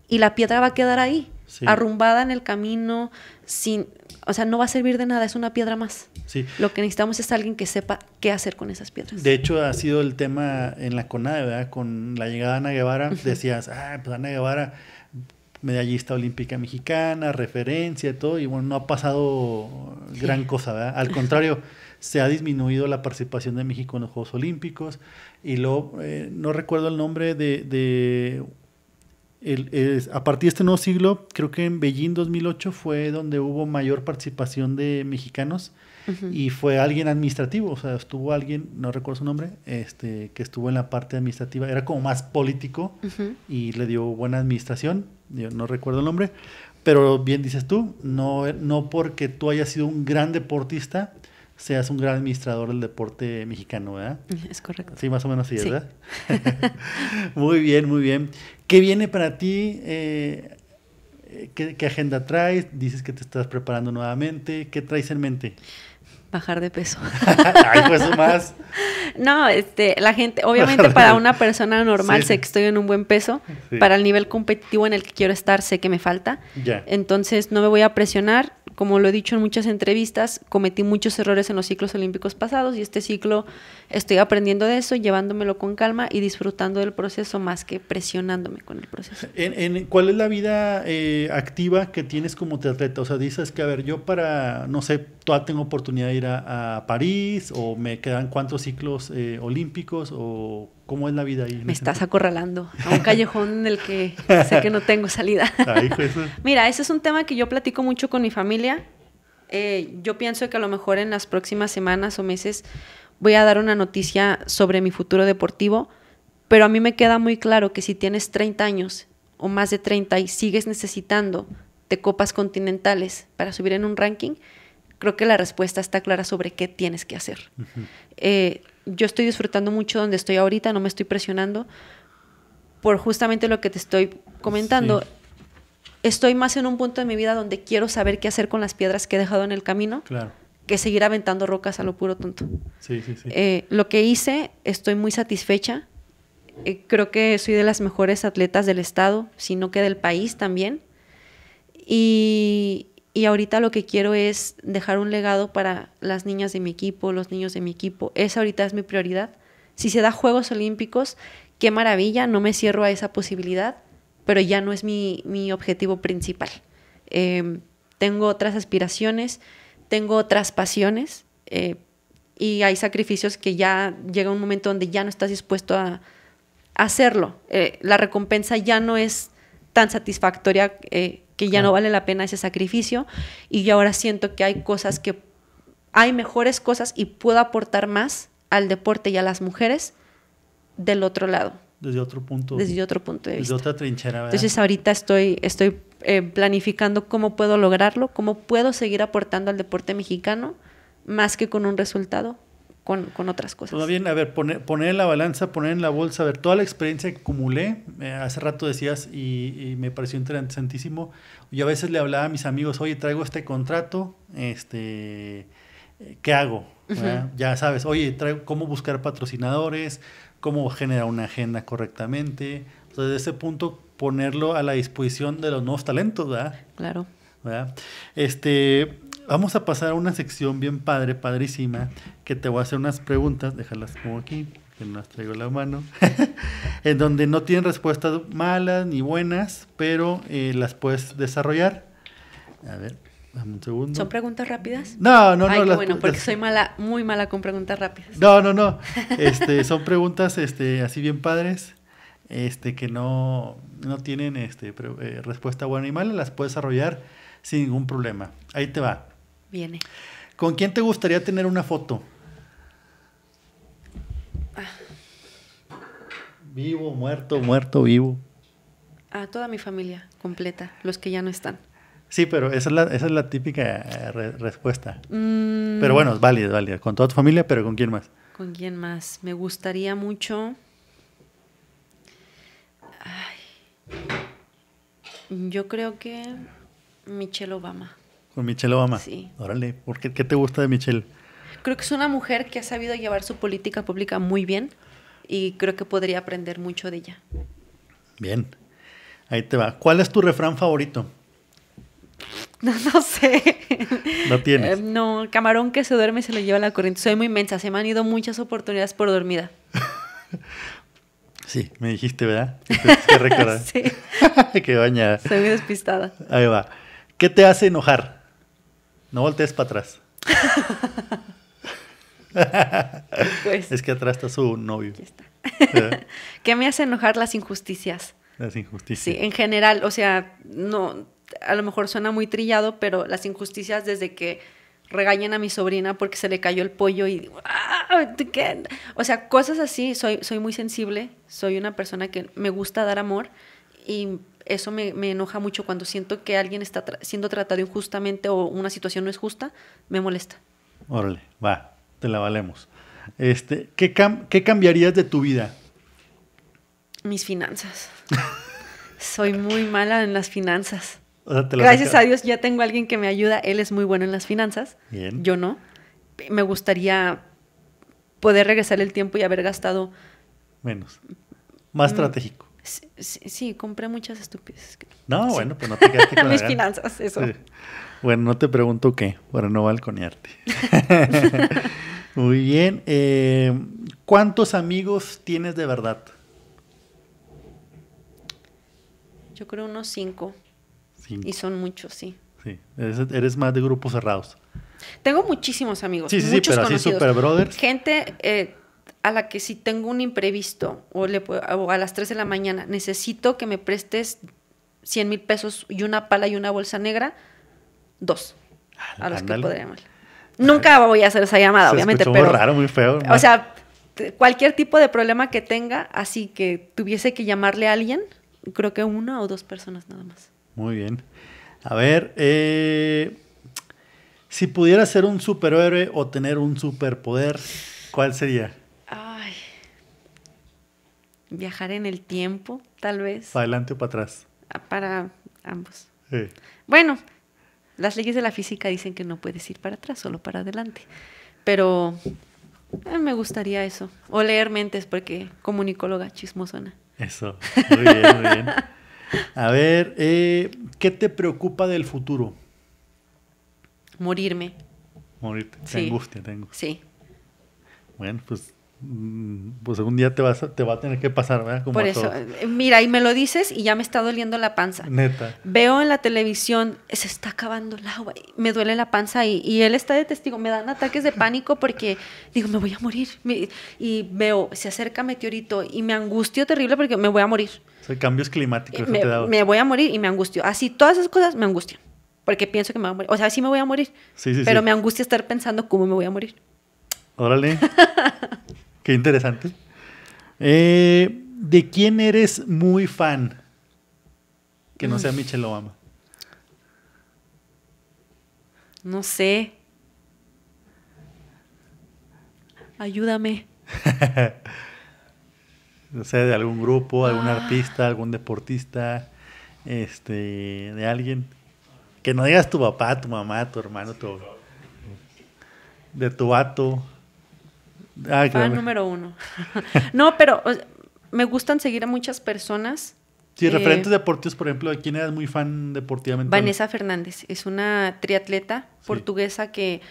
y la piedra va a quedar ahí, arrumbada en el camino, sin, o sea, no va a servir de nada, es una piedra más. Sí. Lo que necesitamos es alguien que sepa qué hacer con esas piedras. De hecho, ha sido el tema en la CONADE, ¿verdad? Con la llegada de Ana Guevara, decías, ah, pues Ana Guevara, medallista olímpica mexicana, referencia y todo, y bueno, no ha pasado gran cosa, ¿verdad? Al contrario, se ha disminuido la participación de México en los Juegos Olímpicos, y luego, eh, no recuerdo el nombre de, de a partir de este nuevo siglo, creo que en Beijing 2008 fue donde hubo mayor participación de mexicanos y fue alguien administrativo, o sea, estuvo alguien, no recuerdo su nombre, este, que estuvo en la parte administrativa, era como más político y le dio buena administración, yo no recuerdo el nombre, pero bien dices tú, no, no porque tú hayas sido un gran deportista, seas un gran administrador del deporte mexicano, ¿verdad? Es correcto. Sí, más o menos así, ¿verdad? *laughs* muy bien, muy bien. ¿Qué viene para ti? Eh, ¿qué, agenda traes? Dices que te estás preparando nuevamente. ¿Qué traes en mente? bajar de peso. *laughs* Ay, pues más. *laughs* No, este, la gente, obviamente para una persona normal sé que estoy en un buen peso, para el nivel competitivo en el que quiero estar sé que me falta. Ya. Entonces no me voy a presionar, como lo he dicho en muchas entrevistas, cometí muchos errores en los ciclos olímpicos pasados y este ciclo estoy aprendiendo de eso, llevándomelo con calma y disfrutando del proceso más que presionándome con el proceso. ¿En, cuál es la vida eh, activa que tienes como atleta? O sea, dices que, a ver, yo para, no sé, todavía tengo oportunidad de ir a, París o me quedan cuántos ciclos eh, olímpicos o ¿Cómo es la vida ahí? Me estás acorralando a un *laughs* callejón en el que sé que no tengo salida. *laughs* Mira, ese es un tema que yo platico mucho con mi familia. Eh, yo pienso que a lo mejor en las próximas semanas o meses voy a dar una noticia sobre mi futuro deportivo, pero a mí me queda muy claro que si tienes 30 años o más de 30 y sigues necesitando de copas continentales para subir en un ranking, creo que la respuesta está clara sobre qué tienes que hacer yo estoy disfrutando mucho donde estoy ahorita, no me estoy presionando por justamente lo que te estoy comentando. Estoy más en un punto de mi vida donde quiero saber qué hacer con las piedras que he dejado en el camino. que seguir aventando rocas a lo puro tonto. Eh, lo que hice, estoy muy satisfecha. Eh, creo que soy de las mejores atletas del estado, sino que del país también. Y, y ahorita lo que quiero es dejar un legado para las niñas de mi equipo, los niños de mi equipo. Esa ahorita es mi prioridad. Si se da Juegos Olímpicos, qué maravilla, no me cierro a esa posibilidad, pero ya no es mi, objetivo principal. Em, tengo otras aspiraciones, tengo otras pasiones eh, y hay sacrificios que ya llega un momento donde ya no estás dispuesto a, hacerlo. Eh, la recompensa ya no es tan satisfactoria eh, que ya no vale la pena ese sacrificio y yo ahora siento que hay cosas que hay mejores cosas y puedo aportar más al deporte y a las mujeres del otro lado. Desde otro punto. Desde otro punto de Entonces ahorita estoy, estoy eh, planificando cómo puedo lograrlo, cómo puedo seguir aportando al deporte mexicano más que con un resultado, con, con otras cosas. Todo bien, a ver, poner, poner en la balanza, poner en la bolsa, a ver, toda la experiencia que acumulé, eh, hace rato decías y, me pareció interesantísimo, y a veces le hablaba a mis amigos, oye, traigo este contrato, este, ¿qué hago? Ya sabes, oye, traigo, cómo buscar patrocinadores, cómo generar una agenda correctamente. Entonces, desde ese punto, ponerlo a la disposición de los nuevos talentos, ¿verdad? Claro. ¿verdad? Este, Vamos a pasar a una sección bien padre, padrísima, que te voy a hacer unas preguntas, déjalas como aquí, que no las traigo la mano, *laughs* en donde no tienen respuestas malas ni buenas, pero eh, las puedes desarrollar. A ver, un segundo. ¿Son preguntas rápidas? No, no, Ay, no. bueno, porque soy mala, muy mala con preguntas rápidas. No, no, no. Este, son preguntas este, así bien padres, este, que no, tienen este, eh, respuesta buena ni mala, las puedes desarrollar sin ningún problema. Ahí te va viene. ¿Con quién te gustaría tener una foto? Ah. Vivo, muerto, muerto, vivo. A toda mi familia completa, los que ya no están. Sí, pero esa es la, esa es la típica eh, respuesta. Mm. Pero bueno, es válida, es válida. Con toda tu familia, pero ¿con quién más? ¿Con quién más? Me gustaría mucho... Yo creo que Michelle Obama. Con Michelle Obama. Sí. Órale, ¿por qué, te gusta de Michelle? Creo que es una mujer que ha sabido llevar su política pública muy bien y creo que podría aprender mucho de ella. Bien, ahí te va. ¿Cuál es tu refrán favorito? *laughs* No, sé. ¿No tienes? Eh, no, camarón que se duerme se lo lleva la corriente. Soy muy mensa, se me han ido muchas oportunidades por dormida. sí, me dijiste, ¿verdad? Que *laughs* recordar. sí. *laughs* Qué bañada. Soy muy despistada. Ahí va. ¿Qué te hace enojar? No voltees para atrás. Pues. es que atrás está su novio. ¿Qué *laughs* me hace enojar las injusticias? Las injusticias. Sí, en general, o sea, no, a lo mejor suena muy trillado, pero las injusticias desde que regañen a mi sobrina porque se le cayó el pollo y... Ah, o sea, cosas así, soy, soy muy sensible, soy una persona que me gusta dar amor y eso me, enoja mucho cuando siento que alguien está siendo tratado injustamente o una situación no es justa, me molesta. Órale, va, te la valemos. Este, ¿qué, cambiarías de tu vida? Mis finanzas. Soy muy mala en las finanzas. Gracias a Dios ya tengo a alguien que me ayuda. Él es muy bueno en las finanzas. Yo no. Me gustaría poder regresar el tiempo y haber gastado. Menos. Más mm. estratégico. Sí, compré muchas estupideces. No, *laughs* bueno, pues no te quedaste con *laughs* Mis finanzas, eso. Bueno, no te pregunto qué, para no balconearte. *laughs* Muy bien. Eh, ¿Cuántos amigos tienes de verdad? Yo creo unos cinco. Y son muchos, sí. Sí, eres, más de grupos cerrados. Tengo muchísimos amigos. Sí, sí, sí, pero así super brothers. Gente eh, a la que si tengo un imprevisto o, a las 3 de la mañana necesito que me prestes 100 mil pesos y una pala y una bolsa negra, dos ah, a los que podríamos. Nunca voy a hacer esa llamada, obviamente. Pero, raro, muy feo. O sea, cualquier tipo de problema que tenga, así que tuviese que llamarle a alguien, creo que una o dos personas nada más. Muy bien. A ver, eh, si pudiera ser un superhéroe o tener un superpoder, ¿cuál sería? Ay. Viajar en el tiempo, tal vez. ¿Para adelante o para atrás? Ah, para ambos. Sí. Bueno, las leyes de la física dicen que no puedes ir para atrás, solo para adelante. Pero eh, me gustaría eso. O leer mentes, porque comunicóloga chismosona. Eso. Muy bien, muy bien. A ver, eh, ¿qué te preocupa del futuro? Morirme. Morirte. angustia, Sí. Bueno, pues Mm, pues algún día te, va a tener que pasar, ¿verdad? Por eso, eh, mira, y me lo dices y ya me está doliendo la panza. Neta. Veo en la televisión, se está acabando el agua, me duele la panza y, él está de testigo, me dan ataques de pánico porque digo, me voy a morir. y veo, se acerca meteorito y me angustio terrible porque me voy a morir. O cambios climáticos. Eh, me, me voy a morir y me angustio. Así, todas esas cosas me angustian porque pienso que me voy a morir. O sea, sí me voy a morir, sí, sí, pero me angustia estar pensando cómo me voy a morir. Órale. *laughs* Qué interesante. Eh, ¿De quién eres muy fan? Que no sea Michelle Obama. No sé. Ayúdame. *laughs* no sé, de algún grupo, algún ah. artista, algún deportista, este, de alguien. Que no digas tu papá, tu mamá, tu hermano, tu, de tu vato. Ah, fan número uno. *laughs* no, pero me gustan seguir a muchas personas. Sí, eh, referentes deportivos, por ejemplo, ¿de quién eres muy fan deportivamente? Vanessa Fernández, es una triatleta portuguesa que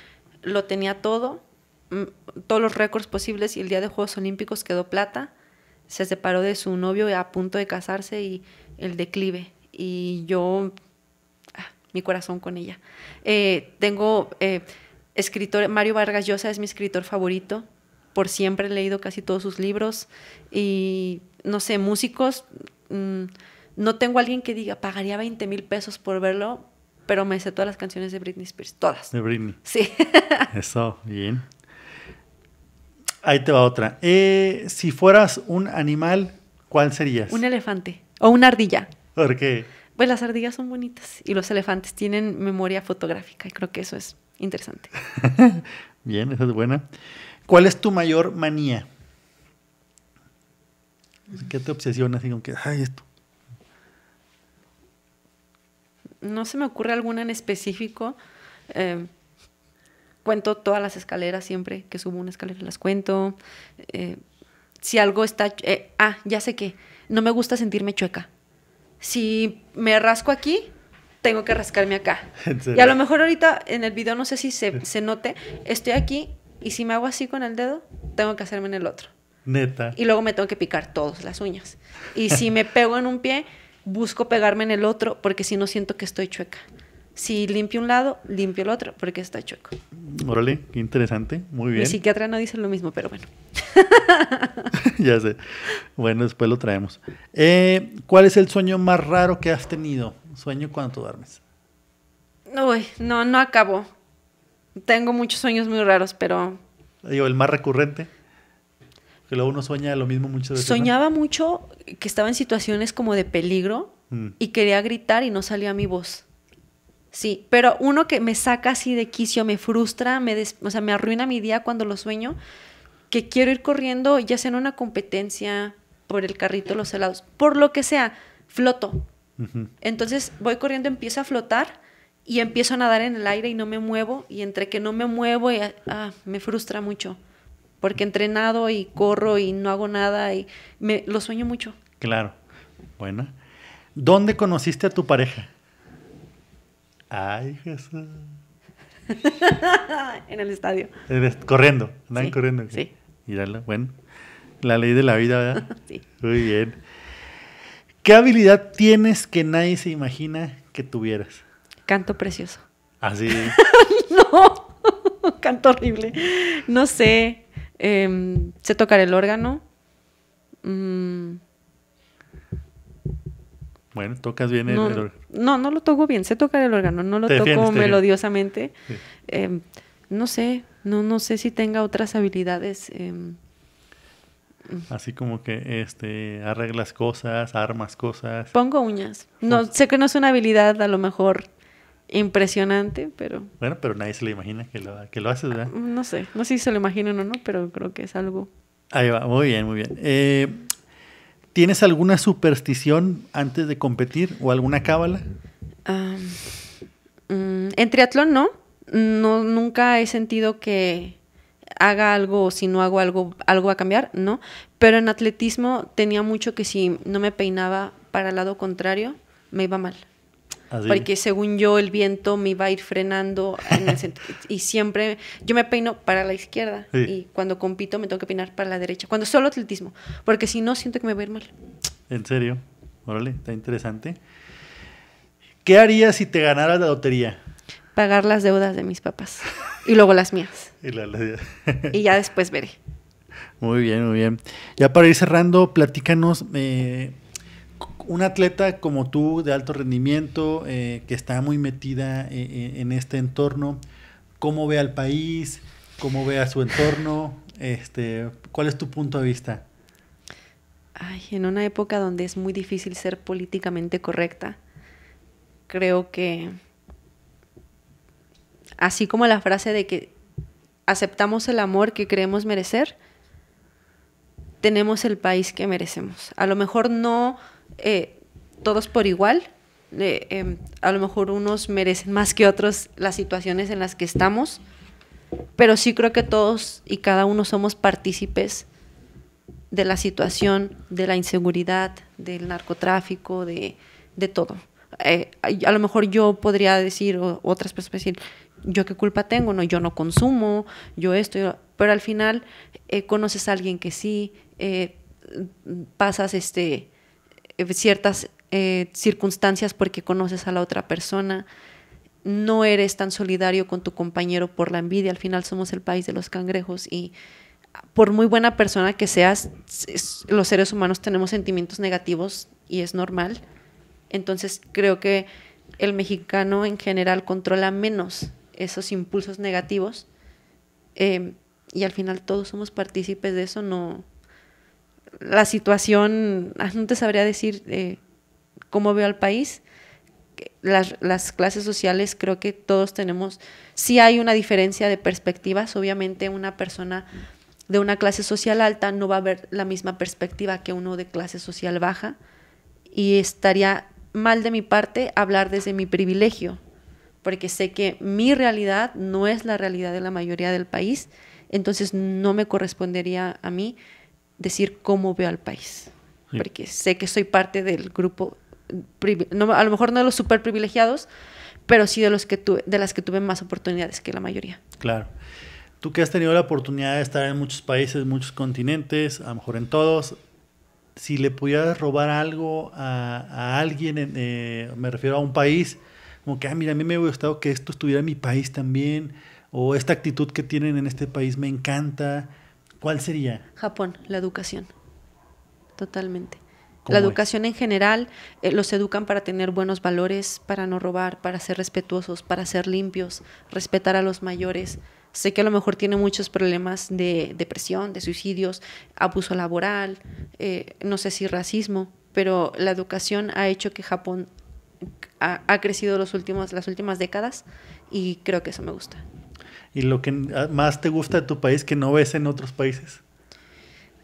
lo tenía todo, mm, todos los récords posibles y el día de Juegos Olímpicos quedó plata. Se separó de su novio a punto de casarse y el declive. Y yo, ah, mi corazón con ella. Eh, tengo eh, escritor, Mario Vargas Llosa es mi escritor favorito por siempre he leído casi todos sus libros y no sé, músicos, mm, no tengo alguien que diga, pagaría 20 mil pesos por verlo, pero me sé todas las canciones de Britney Spears, todas. De Britney. Sí. *laughs* Eso, bien. Ahí te va otra. Eh, si fueras un animal, ¿cuál serías? Un elefante o una ardilla. ¿Por qué? Pues las ardillas son bonitas y los elefantes tienen memoria fotográfica y creo que eso es interesante. *laughs* bien, esa es buena. ¿Cuál es tu mayor manía? ¿Qué te obsesiona así con que, ay, esto? No se me ocurre alguna en específico. Eh, cuento todas las escaleras siempre que subo una escalera, las cuento. Eh, si algo está... Eh, ah, ya sé que no me gusta sentirme chueca. Si me rasco aquí, tengo que rascarme acá. *laughs* Y a lo mejor ahorita en el video, no sé si se, se note, estoy aquí y si me hago así con el dedo, tengo que hacerme en el otro. Neta. Y luego me tengo que picar todas las uñas. Y si me pego en un pie, busco pegarme en el otro porque si no siento que estoy chueca. Si limpio un lado, limpio el otro porque está chueco. Órale, qué interesante. Muy bien. Mi psiquiatra no dice lo mismo, pero bueno. *laughs* ya sé. Bueno, después lo traemos. Eh, ¿Cuál es el sueño más raro que has tenido? Sueño cuando tú duermes. Uy, no, no acabo tengo muchos sueños muy raros, pero... Digo, el más recurrente. Que luego uno sueña lo mismo muchas veces. Soñaba mucho que estaba en situaciones como de peligro mm. y quería gritar y no salía mi voz. Sí, pero uno que me saca así de quicio, me frustra, me o sea, me arruina mi día cuando lo sueño, que quiero ir corriendo, ya sea en una competencia, por el carrito, los helados, por lo que sea, floto. Entonces voy corriendo, empiezo a flotar y empiezo a nadar en el aire y no me muevo y entre que no me muevo y, eh, ah, me frustra mucho porque entrenado y corro y no hago nada y me, lo sueño mucho. Claro. Bueno. ¿Dónde conociste a tu pareja? Ay, Jesús. *laughs* en el estadio. Corriendo, andan corriendo. Sí. bueno. La ley de la vida, ¿verdad? *laughs* sí. Muy bien. ¿Qué habilidad tienes que nadie se imagina que tuvieras? Canto precioso. Así. Ah, *laughs* no, *laughs* canto horrible. No sé. Em, sé tocar el órgano. Mm. Bueno, tocas bien el, órgano. No, no lo toco bien. Sé tocar el órgano. No lo toco melodiosamente. Em, no sé. No, no sé si tenga otras habilidades. Em. Así como que este arreglas cosas, armas cosas. Pongo uñas. No, sé que no es una habilidad a lo mejor impresionante, pero... Bueno, pero nadie se le imagina que lo, que lo haces, ¿verdad? Ah, no sé, no sé si se lo imaginan o no, pero creo que es algo... Ahí va, muy bien, muy bien. Eh, ¿Tienes alguna superstición antes de competir o alguna cábala? Mm, en triatlón no. no, nunca he sentido que haga algo o si no hago algo, algo va a cambiar, no. Pero en atletismo tenía mucho que si no me peinaba para el lado contrario, me iba mal. Porque según yo el viento me iba a ir frenando en *laughs* y siempre yo me peino para la izquierda y cuando compito me tengo que peinar para la derecha. Cuando solo atletismo, porque si no siento que me va a ir mal. ¿En serio? Órale, está interesante. ¿Qué harías si te ganaras la lotería? Pagar las deudas de mis papás y luego las mías. *laughs* *laughs* y, ya después veré. Muy bien, muy bien. Ya para ir cerrando, platícanos, eh, un atleta como tú, de alto rendimiento, eh, que está muy metida eh, eh, en este entorno, ¿cómo ve al país? ¿Cómo ve a su entorno? Este, ¿Cuál es tu punto de vista? Ay, en una época donde es muy difícil ser políticamente correcta, creo que, así como la frase de que aceptamos el amor que creemos merecer, tenemos el país que merecemos. A lo mejor no eh, todos por igual. Eh, em, a lo mejor unos merecen más que otros las situaciones en las que estamos, pero sí creo que todos y cada uno somos partícipes de la situación, de la inseguridad, del narcotráfico, de, de todo. Eh, a lo mejor yo podría decir, otras personas decir, yo qué culpa tengo, no, yo no consumo, yo esto, pero al final eh, conoces a alguien que sí, pasas este ciertas eh, circunstancias porque conoces a la otra persona, no eres tan solidario con tu compañero por la envidia, al final somos el país de los cangrejos y por muy buena persona que seas, los seres humanos tenemos sentimientos negativos y es normal. Entonces creo que el mexicano en general controla menos esos impulsos negativos eh, y al final todos somos partícipes de eso, no, la situación, ah, no te sabría decir eh, cómo veo al país. Las, las, clases sociales creo que todos tenemos, si hay una diferencia de perspectivas, obviamente una persona de una clase social alta no va a ver la misma perspectiva que uno de clase social baja y estaría mal de mi parte hablar desde mi privilegio, porque sé que mi realidad no es la realidad de la mayoría del país, entonces no me correspondería a mí decir cómo veo al país, porque sé que soy parte del grupo, a lo mejor no de los super privilegiados, pero sí de, los que tuve, de las que tuve más oportunidades que la mayoría. Claro. Tú que has tenido la oportunidad de estar en muchos países, muchos continentes, a lo mejor en todos, si le pudieras robar algo a, alguien, eh, me refiero a un país, como que, ah, mira, a mí me hubiera gustado que esto estuviera en mi país también, o esta actitud que tienen en este país me encanta, ¿Cuál sería? Japón, la educación. Totalmente. La educación en general, eh, los educan para tener buenos valores, para no robar, para ser respetuosos, para ser limpios, respetar a los mayores. Sé que a lo mejor tiene muchos problemas de depresión, de suicidios, abuso laboral, eh, no sé si racismo, pero la educación ha hecho que Japón ha, ha crecido los últimos, las últimas décadas y creo que eso me gusta y lo que más te gusta de tu país que no ves en otros países?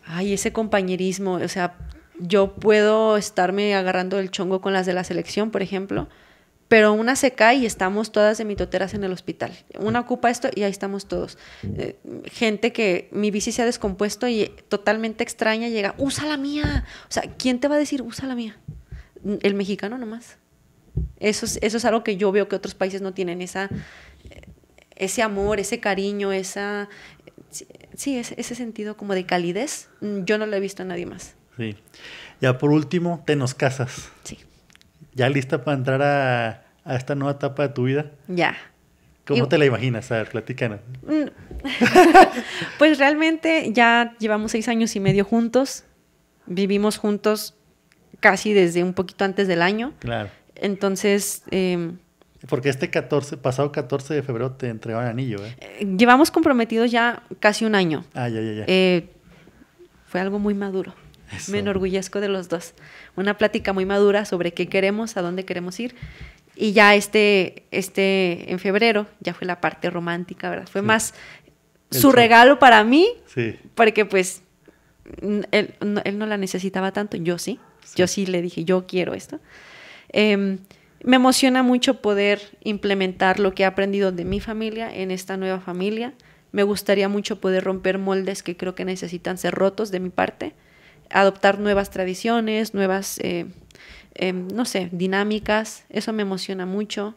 Ay, ese compañerismo, o sea, yo puedo estarme agarrando el chongo con las de la selección, por ejemplo, pero una se cae y estamos todas de mitoteras en el hospital. Una ocupa esto y ahí estamos todos. Eh, gente que mi bici se ha descompuesto y totalmente extraña llega, usa la mía. O sea, ¿quién te va a decir, usa la mía? El mexicano nomás. Eso eso es algo que yo veo que otros países no tienen, esa, ese amor, ese cariño, esa, sí, ese, ese sentido como de calidez, mm, yo no lo he visto a nadie más. Sí. Ya por último, te nos casas. Sí. ¿Ya lista para entrar a, esta nueva etapa de tu vida? Ya. ¿Cómo te la imaginas? A ver, platícanos. Mm. *laughs* pues realmente ya llevamos seis años y medio juntos. Vivimos juntos casi desde un poquito antes del año. Claro. Entonces, em, porque este 14, pasado 14 de febrero te entregaron anillo, ¿eh? ¿eh? Llevamos comprometidos ya casi un año. Ah, ya, ya, ya. Eh, fue algo muy maduro. Me enorgullezco de los dos. Una plática muy madura sobre qué queremos, a dónde queremos ir. Y ya este, este, en febrero, ya fue la parte romántica, ¿verdad? Fue más su regalo para mí, sí. porque pues él no, él no, la necesitaba tanto, yo sí. sí. Yo sí le dije, yo quiero esto. Eh, me emociona mucho poder implementar lo que he aprendido de mi familia en esta nueva familia. Me gustaría mucho poder romper moldes que creo que necesitan ser rotos de mi parte, adoptar nuevas tradiciones, nuevas, eh, em, no sé, dinámicas. Eso me emociona mucho.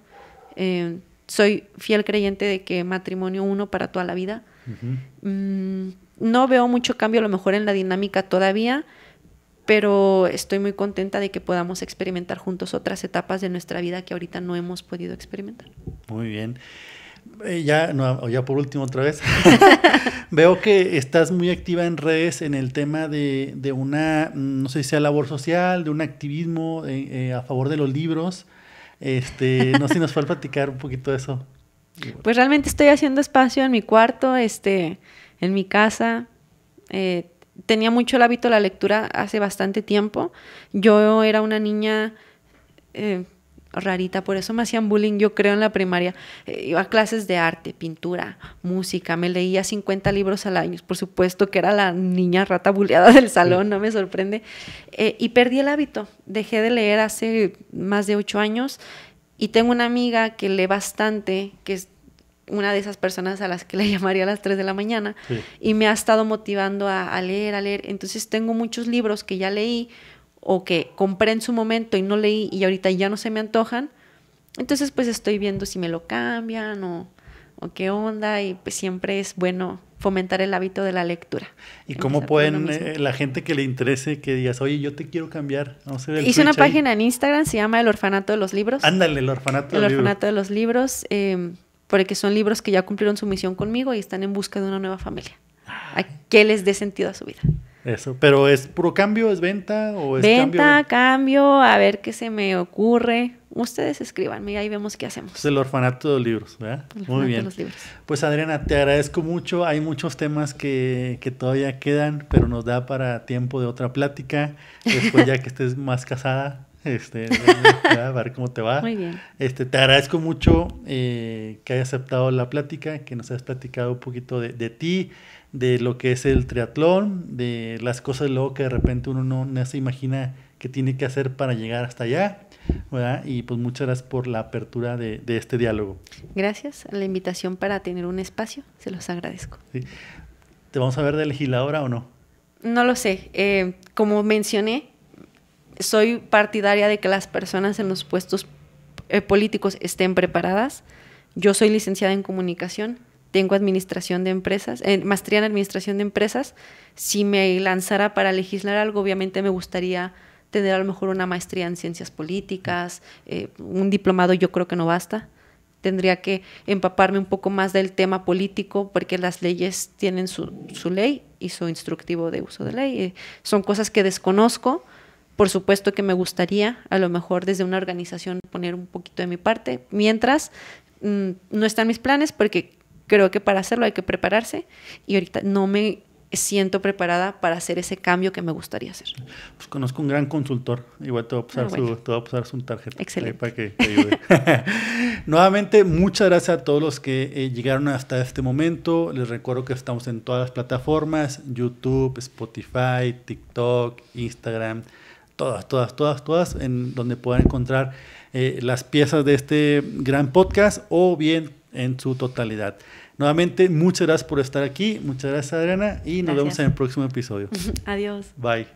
Eh, soy fiel creyente de que matrimonio uno para toda la vida. Mm, no veo mucho cambio a lo mejor en la dinámica todavía, pero estoy muy contenta de que podamos experimentar juntos otras etapas de nuestra vida que ahorita no hemos podido experimentar. Muy bien. Eh, ya, ya por último otra vez, *laughs* *laughs* veo que estás muy activa en redes en el tema de, una, no sé si sea labor social, de un activismo eh, eh, a favor de los libros. Este, no sé si nos *laughs* puede platicar un poquito de eso. Pues realmente estoy haciendo espacio en mi cuarto, este, en mi casa. Eh, tenía mucho el hábito de la lectura hace bastante tiempo. Yo era una niña eh, rarita, por eso me hacían bullying, yo creo, en la primaria. Eh, iba a clases de arte, pintura, música, me leía 50 libros al año. Por supuesto que era la niña rata bulleada del salón, no me sorprende. Eh, y perdí el hábito, dejé de leer hace más de ocho años. Y tengo una amiga que lee bastante, que es una de esas personas a las que le *laughs* llamaría a las 3 de la mañana y me ha estado motivando a, leer, a leer. Entonces tengo muchos libros que ya leí o que compré en su momento y no leí y ahorita ya no se me antojan. Entonces pues estoy viendo si me lo cambian o, qué onda y pues siempre es bueno fomentar el hábito de la lectura. ¿Y cómo pueden eh, la gente que le interese que digas, oye, yo te quiero cambiar? Hice una página en Instagram, se llama El Orfanato de los Libros. Ándale, El Orfanato de los Libros. El Orfanato de los Libros. Em, porque son libros que ya cumplieron su misión conmigo y están en busca de una nueva familia. ¿A qué les dé sentido a su vida? Eso, pero ¿es puro cambio? ¿Es venta o es Venta, cambio? a ver qué se me ocurre. Ustedes escríbanme y ahí vemos qué hacemos. Es el orfanato de los libros, ¿verdad? Muy bien. Pues Adriana, te agradezco mucho. Hay muchos temas que, que, todavía quedan, pero nos da para tiempo de otra plática. Después ya que estés más casada, este, *laughs* a ver cómo te va. Muy bien. Este, te agradezco mucho eh, que hayas aceptado la plática, que nos hayas platicado un poquito de, de, ti, de lo que es el triatlón, de las cosas luego que de repente uno no, se imagina que tiene que hacer para llegar hasta allá. Y pues muchas gracias por la apertura de, de este diálogo. Gracias la invitación para tener un espacio, se los agradezco. ¿Te vamos a ver de legisladora o no? No lo sé. Eh, como mencioné, soy partidaria de que las personas en los puestos eh, políticos estén preparadas. Yo soy licenciada en comunicación, tengo administración de empresas, eh, maestría en administración de empresas. Si me lanzara para legislar algo, obviamente me gustaría tener a lo mejor una maestría en ciencias políticas, eh, un diplomado yo creo que no basta. Tendría que empaparme un poco más del tema político porque las leyes tienen su, ley y su instructivo de uso de ley. son cosas que desconozco por supuesto que me gustaría, a lo mejor desde una organización, poner un poquito de mi parte. Mientras, mm, no están mis planes porque creo que para hacerlo hay que prepararse y ahorita no me siento preparada para hacer ese cambio que me gustaría hacer. Pues conozco un gran consultor, igual te voy a pasar, ah, su, tarjeta Excelente. para que *laughs* Nuevamente, muchas gracias a todos los que eh, llegaron hasta este momento. Les recuerdo que estamos en todas las plataformas, YouTube, Spotify, TikTok, Instagram todas, todas, todas, todas, en donde puedan encontrar eh, las piezas de este gran podcast o bien en su totalidad. Nuevamente, muchas gracias por estar aquí, muchas gracias Adriana y nos vemos en el próximo episodio. *laughs* Adiós. Bye.